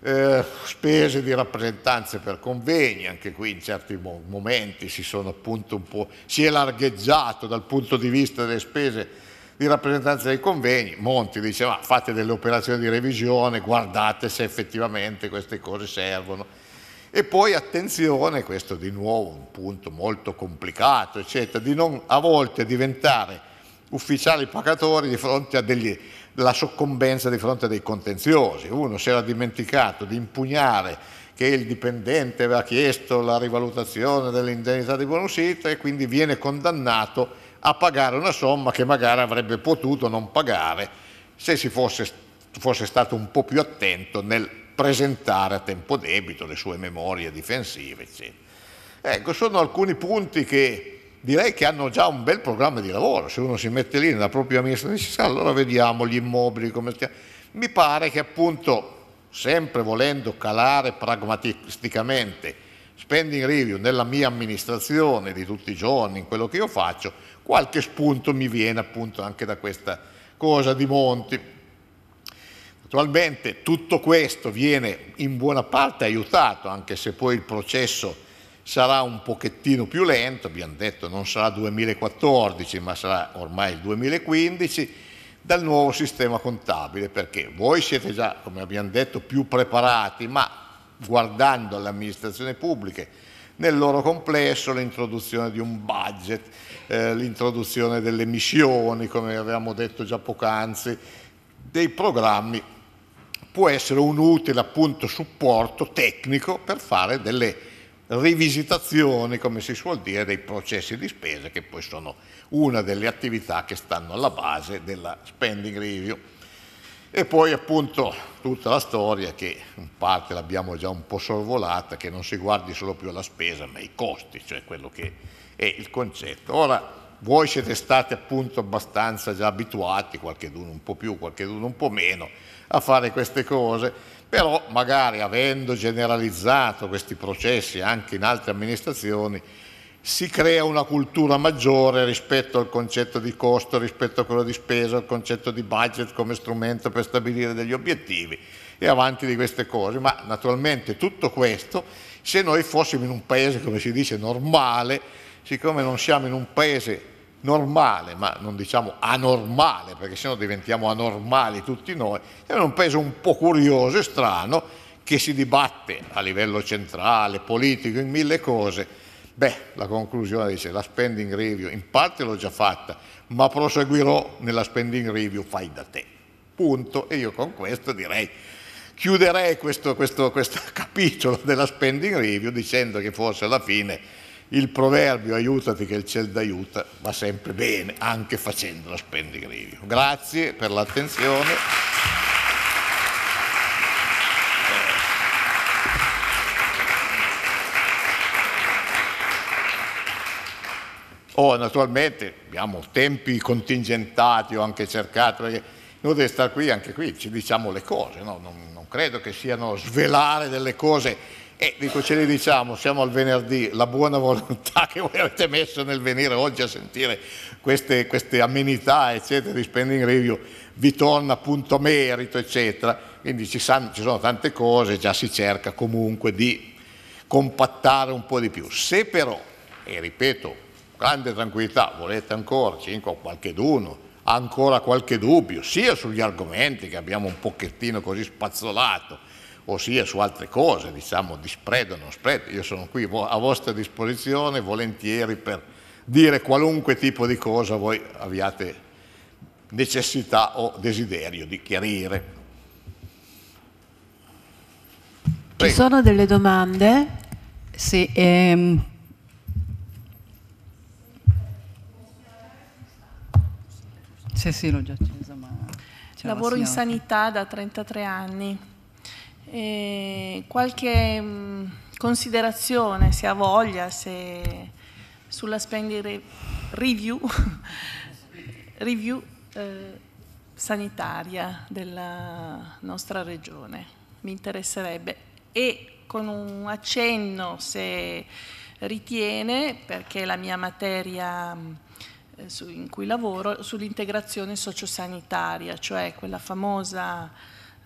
eh, spese di rappresentanze per convegni, anche qui in certi momenti si, si è largheggiato dal punto di vista delle spese di rappresentanza dei convegni, Monti diceva fate delle operazioni di revisione, guardate se effettivamente queste cose servono. E poi attenzione, questo di nuovo un punto molto complicato, eccetera, di non a volte diventare ufficiali pagatori di fronte a degli la soccombenza di fronte a dei contenziosi. Uno si era dimenticato di impugnare che il dipendente aveva chiesto la rivalutazione dell'indennità di buonuscita e quindi viene condannato a pagare una somma che magari avrebbe potuto non pagare se si fosse, fosse stato un po' più attento nel presentare a tempo debito le sue memorie difensive, eccetera. Ecco, sono alcuni punti che direi che hanno già un bel programma di lavoro, se uno si mette lì nella propria amministrazione allora vediamo gli immobili, come... mi pare che appunto sempre volendo calare pragmatisticamente spending review nella mia amministrazione di tutti i giorni, in quello che io faccio, qualche spunto mi viene appunto anche da questa cosa di Monti. Naturalmente tutto questo viene in buona parte aiutato, anche se poi il processo sarà un pochettino più lento, abbiamo detto non sarà 2014 ma sarà ormai il 2015, dal nuovo sistema contabile perché voi siete già, come abbiamo detto, più preparati ma guardando alle amministrazioni pubbliche nel loro complesso l'introduzione di un budget, eh, l'introduzione delle missioni, come avevamo detto già poc'anzi, dei programmi può essere un utile appunto supporto tecnico per fare delle rivisitazione, come si suol dire, dei processi di spesa che poi sono una delle attività che stanno alla base della spending review. E poi appunto tutta la storia che in parte l'abbiamo già un po' sorvolata, che non si guardi solo più alla spesa ma ai costi, cioè quello che è il concetto. Ora voi siete stati appunto abbastanza già abituati, qualcheduno un po' più, qualcheduno un po' meno, a fare queste cose però magari avendo generalizzato questi processi anche in altre amministrazioni si crea una cultura maggiore rispetto al concetto di costo, rispetto a quello di spesa, al concetto di budget come strumento per stabilire degli obiettivi e avanti di queste cose, ma naturalmente tutto questo se noi fossimo in un paese come si dice normale, siccome non siamo in un paese normale, ma non diciamo anormale, perché sennò diventiamo anormali tutti noi, è un paese un po' curioso e strano che si dibatte a livello centrale, politico, in mille cose. Beh, la conclusione dice la spending review, in parte l'ho già fatta, ma proseguirò nella spending review fai da te. Punto. E io con questo direi chiuderei questo, questo, questo capitolo della spending review dicendo che forse alla fine il proverbio aiutati che il ciel d'aiuta va sempre bene, anche facendo la spendigrivio. Grazie per l'attenzione. Oh, naturalmente abbiamo tempi contingentati, ho anche cercato, perché noi deve stare qui, anche qui ci diciamo le cose, no? non, non credo che siano svelare delle cose e eh, dico, ce li diciamo, siamo al venerdì, la buona volontà che voi avete messo nel venire oggi a sentire queste, queste amenità, eccetera, di Spending Review, vi torna appunto merito, eccetera. Quindi ci, san, ci sono tante cose, già si cerca comunque di compattare un po' di più. Se però, e ripeto, grande tranquillità, volete ancora 5 o qualche d'uno, ancora qualche dubbio, sia sugli argomenti che abbiamo un pochettino così spazzolato, ossia su altre cose, diciamo di spread o non spread. Io sono qui a vostra disposizione volentieri per dire qualunque tipo di cosa voi abbiate necessità o desiderio di chiarire. Ci sono delle domande? Sì. Ehm. Sì, sì, l'ho già accesa, ma... Lavoro in sanità da 33 anni. E qualche mh, mm, considerazione, se ha voglia, se sulla spending review, review eh, sanitaria della nostra regione. Mi interesserebbe e con un accenno se ritiene, perché la mia materia mm, eh, in cui lavoro, sull'integrazione sociosanitaria, cioè quella famosa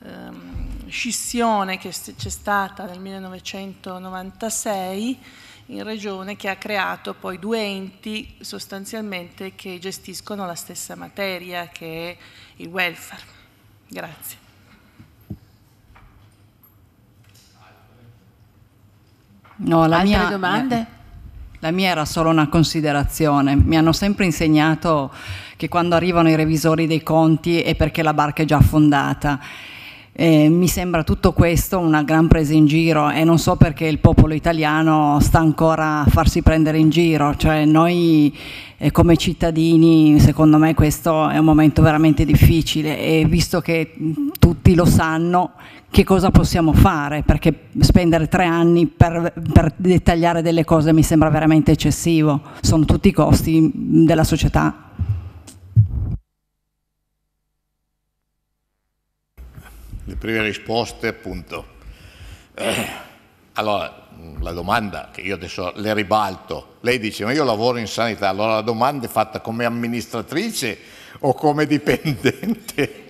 ehm, scissione che c'è stata nel 1996 in regione che ha creato poi due enti sostanzialmente che gestiscono la stessa materia che è il welfare. Grazie. No, la mia, domanda? La mia era solo una considerazione. Mi hanno sempre insegnato che quando arrivano i revisori dei conti è perché la barca è già affondata eh, mi sembra tutto questo una gran presa in giro e non so perché il popolo italiano sta ancora a farsi prendere in giro, cioè noi eh, come cittadini secondo me questo è un momento veramente difficile e visto che tutti lo sanno che cosa possiamo fare perché spendere tre anni per, per dettagliare delle cose mi sembra veramente eccessivo, sono tutti i costi della società. le prime risposte appunto. Eh, allora, la domanda che io adesso le ribalto, lei dice ma io lavoro in sanità, allora la domanda è fatta come amministratrice o come dipendente?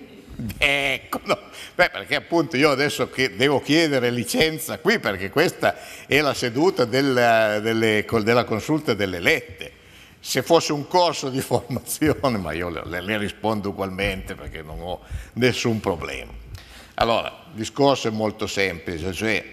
Ecco, no. Beh, perché appunto io adesso devo chiedere licenza qui perché questa è la seduta della, delle, della consulta delle lette. Se fosse un corso di formazione, ma io le, le rispondo ugualmente perché non ho nessun problema. Allora, il discorso è molto semplice, cioè,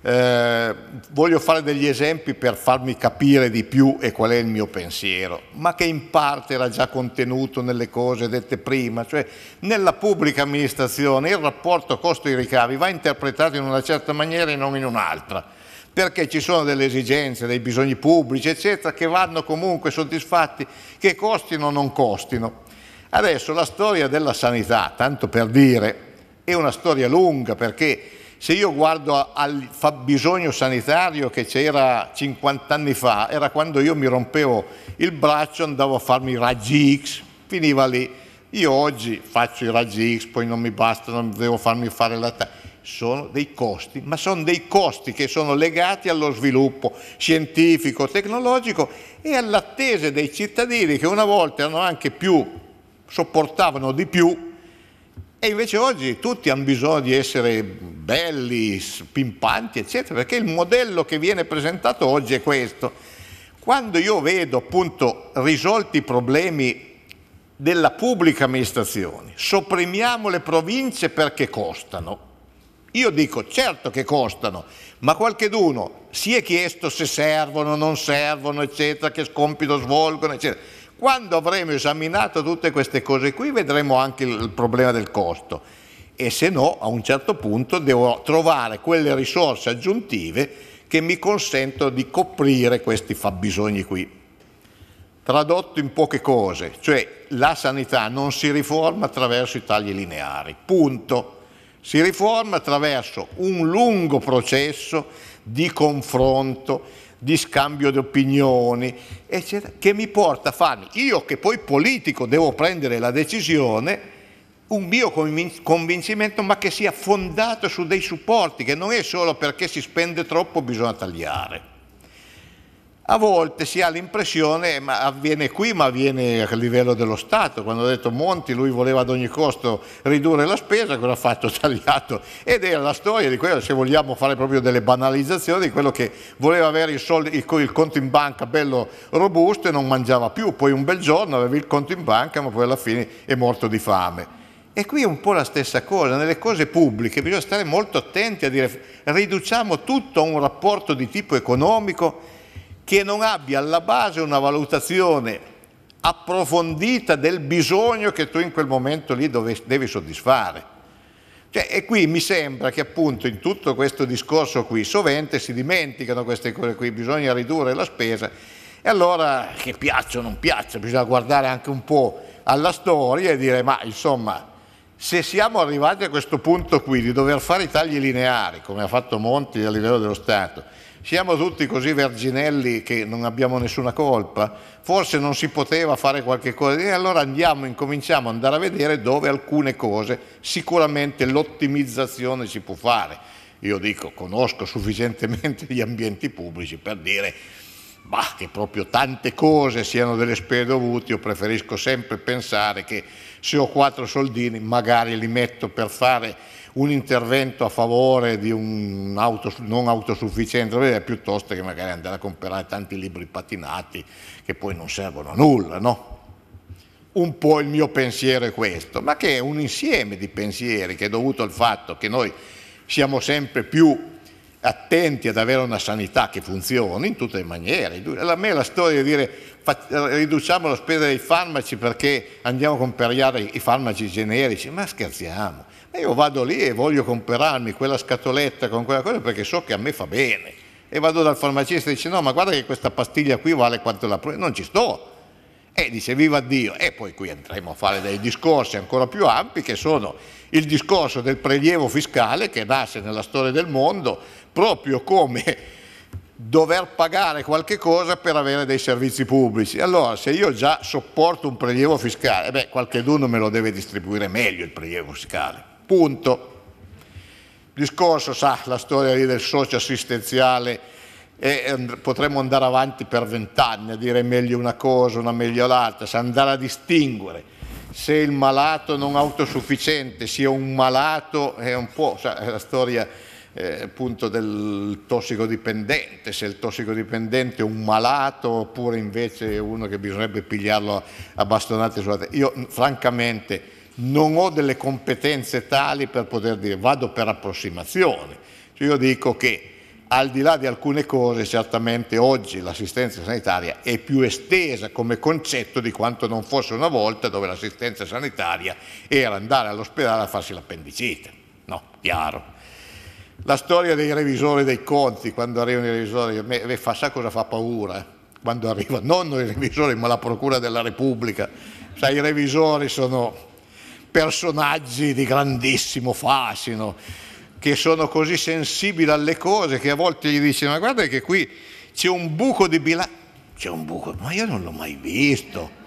eh, voglio fare degli esempi per farmi capire di più e qual è il mio pensiero, ma che in parte era già contenuto nelle cose dette prima, cioè nella pubblica amministrazione il rapporto costo-ricavi va interpretato in una certa maniera e non in un'altra perché ci sono delle esigenze, dei bisogni pubblici, eccetera, che vanno comunque soddisfatti, che costino o non costino. Adesso la storia della sanità, tanto per dire, è una storia lunga perché se io guardo al fabbisogno sanitario che c'era 50 anni fa, era quando io mi rompevo il braccio, andavo a farmi i raggi X, finiva lì. Io oggi faccio i raggi X, poi non mi bastano, devo farmi fare la taglia sono dei costi, ma sono dei costi che sono legati allo sviluppo scientifico, tecnologico e all'attesa dei cittadini che una volta erano anche più, sopportavano di più e invece oggi tutti hanno bisogno di essere belli, pimpanti, eccetera, perché il modello che viene presentato oggi è questo. Quando io vedo appunto risolti i problemi della pubblica amministrazione, sopprimiamo le province perché costano. Io dico certo che costano, ma qualcheduno si è chiesto se servono, non servono, eccetera, che scompito svolgono, eccetera. Quando avremo esaminato tutte queste cose qui vedremo anche il problema del costo e se no a un certo punto devo trovare quelle risorse aggiuntive che mi consentono di coprire questi fabbisogni qui. Tradotto in poche cose, cioè la sanità non si riforma attraverso i tagli lineari, punto. Si riforma attraverso un lungo processo di confronto, di scambio di opinioni, eccetera, che mi porta a farmi, io che poi politico devo prendere la decisione, un mio convincimento ma che sia fondato su dei supporti, che non è solo perché si spende troppo bisogna tagliare a volte si ha l'impressione, ma avviene qui, ma avviene a livello dello Stato, quando ha detto Monti, lui voleva ad ogni costo ridurre la spesa, cosa ha fatto? Tagliato. Ed è la storia di quello, se vogliamo fare proprio delle banalizzazioni, di quello che voleva avere il, soldi, il conto in banca bello robusto e non mangiava più, poi un bel giorno aveva il conto in banca, ma poi alla fine è morto di fame. E qui è un po' la stessa cosa, nelle cose pubbliche bisogna stare molto attenti a dire riduciamo tutto a un rapporto di tipo economico che non abbia alla base una valutazione approfondita del bisogno che tu in quel momento lì dove, devi soddisfare. Cioè, e qui mi sembra che appunto in tutto questo discorso qui sovente si dimenticano queste cose qui, bisogna ridurre la spesa e allora che piaccia o non piaccia, bisogna guardare anche un po' alla storia e dire ma insomma se siamo arrivati a questo punto qui di dover fare i tagli lineari come ha fatto Monti a livello dello Stato siamo tutti così verginelli che non abbiamo nessuna colpa, forse non si poteva fare qualche cosa, e allora andiamo, incominciamo ad andare a vedere dove alcune cose, sicuramente l'ottimizzazione si può fare. Io dico, conosco sufficientemente gli ambienti pubblici per dire bah, che proprio tante cose siano delle spese dovute, io preferisco sempre pensare che se ho quattro soldini magari li metto per fare un intervento a favore di un'auto non autosufficiente, piuttosto che magari andare a comprare tanti libri patinati che poi non servono a nulla, no? Un po' il mio pensiero è questo, ma che è un insieme di pensieri che è dovuto al fatto che noi siamo sempre più attenti ad avere una sanità che funzioni in tutte le maniere. A me la storia di dire riduciamo la spesa dei farmaci perché andiamo a comprare i farmaci generici, ma scherziamo. E io vado lì e voglio comprarmi quella scatoletta con quella cosa perché so che a me fa bene. E vado dal farmacista e dice no ma guarda che questa pastiglia qui vale quanto la prima, non ci sto. E dice viva Dio. E poi qui andremo a fare dei discorsi ancora più ampi che sono il discorso del prelievo fiscale che nasce nella storia del mondo proprio come dover pagare qualche cosa per avere dei servizi pubblici. Allora, se io già sopporto un prelievo fiscale, beh, qualcheduno me lo deve distribuire meglio il prelievo fiscale. Punto. discorso, sa, la storia del socio assistenziale e ehm, potremmo andare avanti per vent'anni a dire meglio una cosa, una meglio l'altra, sa andare a distinguere se il malato non autosufficiente sia un malato è un po' sa, è la storia eh, appunto del tossicodipendente, se il tossicodipendente è un malato oppure invece uno che bisognerebbe pigliarlo a bastonate sulla testa. Io francamente non ho delle competenze tali per poter dire vado per approssimazione. Cioè io dico che al di là di alcune cose, certamente oggi l'assistenza sanitaria è più estesa come concetto di quanto non fosse una volta dove l'assistenza sanitaria era andare all'ospedale a farsi l'appendicite. No, chiaro. La storia dei revisori dei conti, quando arrivano i revisori, me, fa, sa cosa fa paura? Eh? Quando arriva non i revisori ma la Procura della Repubblica. Sai, i revisori sono personaggi di grandissimo fascino, che sono così sensibili alle cose che a volte gli dicono ma guarda che qui c'è un buco di bilancio, c'è un buco, ma io non l'ho mai visto,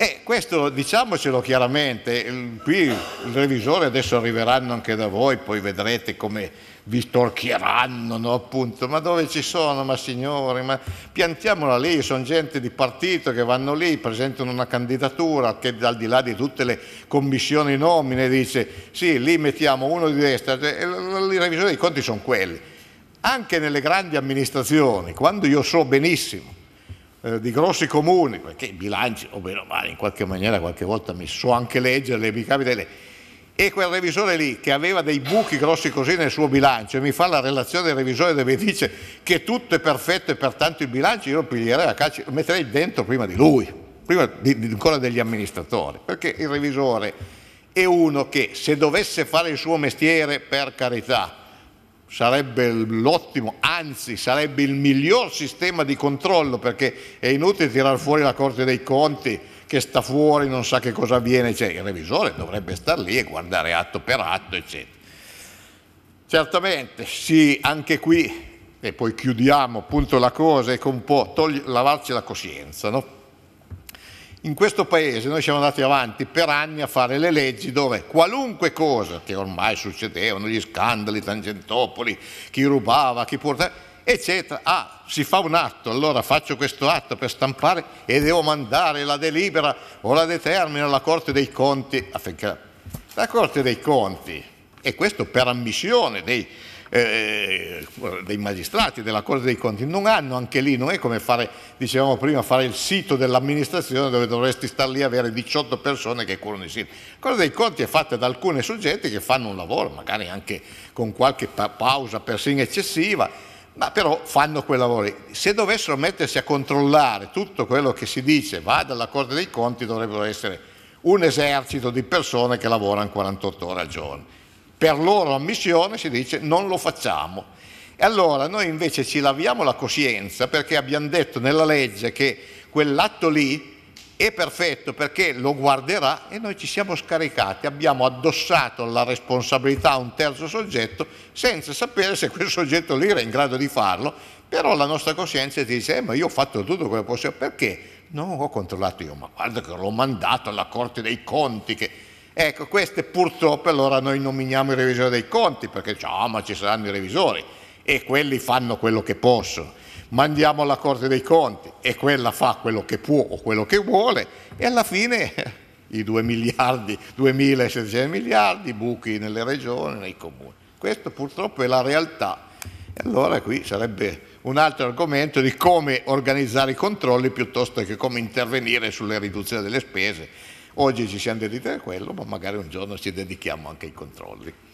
e questo diciamocelo chiaramente, qui il revisore adesso arriveranno anche da voi, poi vedrete come vi torchieranno, no? appunto, ma dove ci sono, ma signori, ma piantiamola lì, sono gente di partito che vanno lì, presentano una candidatura che al di là di tutte le commissioni nomine dice sì, lì mettiamo uno di destra, cioè, il revisore dei conti sono quelli. Anche nelle grandi amministrazioni, quando io so benissimo eh, di grossi comuni, perché i bilanci, o meno male, in qualche maniera qualche volta mi so anche leggere, mi capita le... E quel revisore lì che aveva dei buchi grossi così nel suo bilancio e mi fa la relazione del revisore dove dice che tutto è perfetto e pertanto il bilancio io lo piglierei a calcio, lo metterei dentro prima di lui, prima di, di, ancora degli amministratori, perché il revisore è uno che se dovesse fare il suo mestiere, per carità, sarebbe l'ottimo, anzi sarebbe il miglior sistema di controllo perché è inutile tirare fuori la Corte dei Conti che sta fuori, non sa che cosa avviene, cioè, il revisore dovrebbe star lì e guardare atto per atto, eccetera. Certamente, sì, anche qui, e poi chiudiamo appunto la cosa, è un po' togli, lavarci la coscienza, no? In questo paese noi siamo andati avanti per anni a fare le leggi dove qualunque cosa che ormai succedevano, gli scandali, Tangentopoli, chi rubava, chi portava, eccetera, ah, si fa un atto, allora faccio questo atto per stampare e devo mandare la delibera o la determina alla Corte dei Conti affinché... La Corte dei Conti, e questo per ammissione dei eh, eh, dei magistrati, della Corte dei Conti, non hanno anche lì, non è come fare, dicevamo prima, fare il sito dell'amministrazione dove dovresti star lì e avere 18 persone che curano il sito. La Corte dei Conti è fatta da alcuni soggetti che fanno un lavoro, magari anche con qualche pa pausa persino eccessiva, ma però fanno quei lavori. Se dovessero mettersi a controllare tutto quello che si dice va dalla Corte dei Conti dovrebbero essere un esercito di persone che lavorano 48 ore al giorno per loro ammissione si dice non lo facciamo. E allora noi invece ci laviamo la coscienza perché abbiamo detto nella legge che quell'atto lì è perfetto perché lo guarderà e noi ci siamo scaricati, abbiamo addossato la responsabilità a un terzo soggetto senza sapere se quel soggetto lì era in grado di farlo, però la nostra coscienza ti dice eh, ma io ho fatto tutto quello che posso, perché? Non ho controllato io, ma guarda che l'ho mandato alla Corte dei Conti che Ecco, queste purtroppo allora noi nominiamo i revisori dei conti perché diciamo ah, ma ci saranno i revisori e quelli fanno quello che possono. Mandiamo alla Corte dei Conti e quella fa quello che può o quello che vuole e alla fine i 2 miliardi, 2.600 miliardi, buchi nelle regioni, nei comuni. Questo purtroppo è la realtà. E allora qui sarebbe un altro argomento di come organizzare i controlli piuttosto che come intervenire sulle riduzioni delle spese Oggi ci siamo dedicati a eh, quello, ma magari un giorno ci dedichiamo anche ai controlli.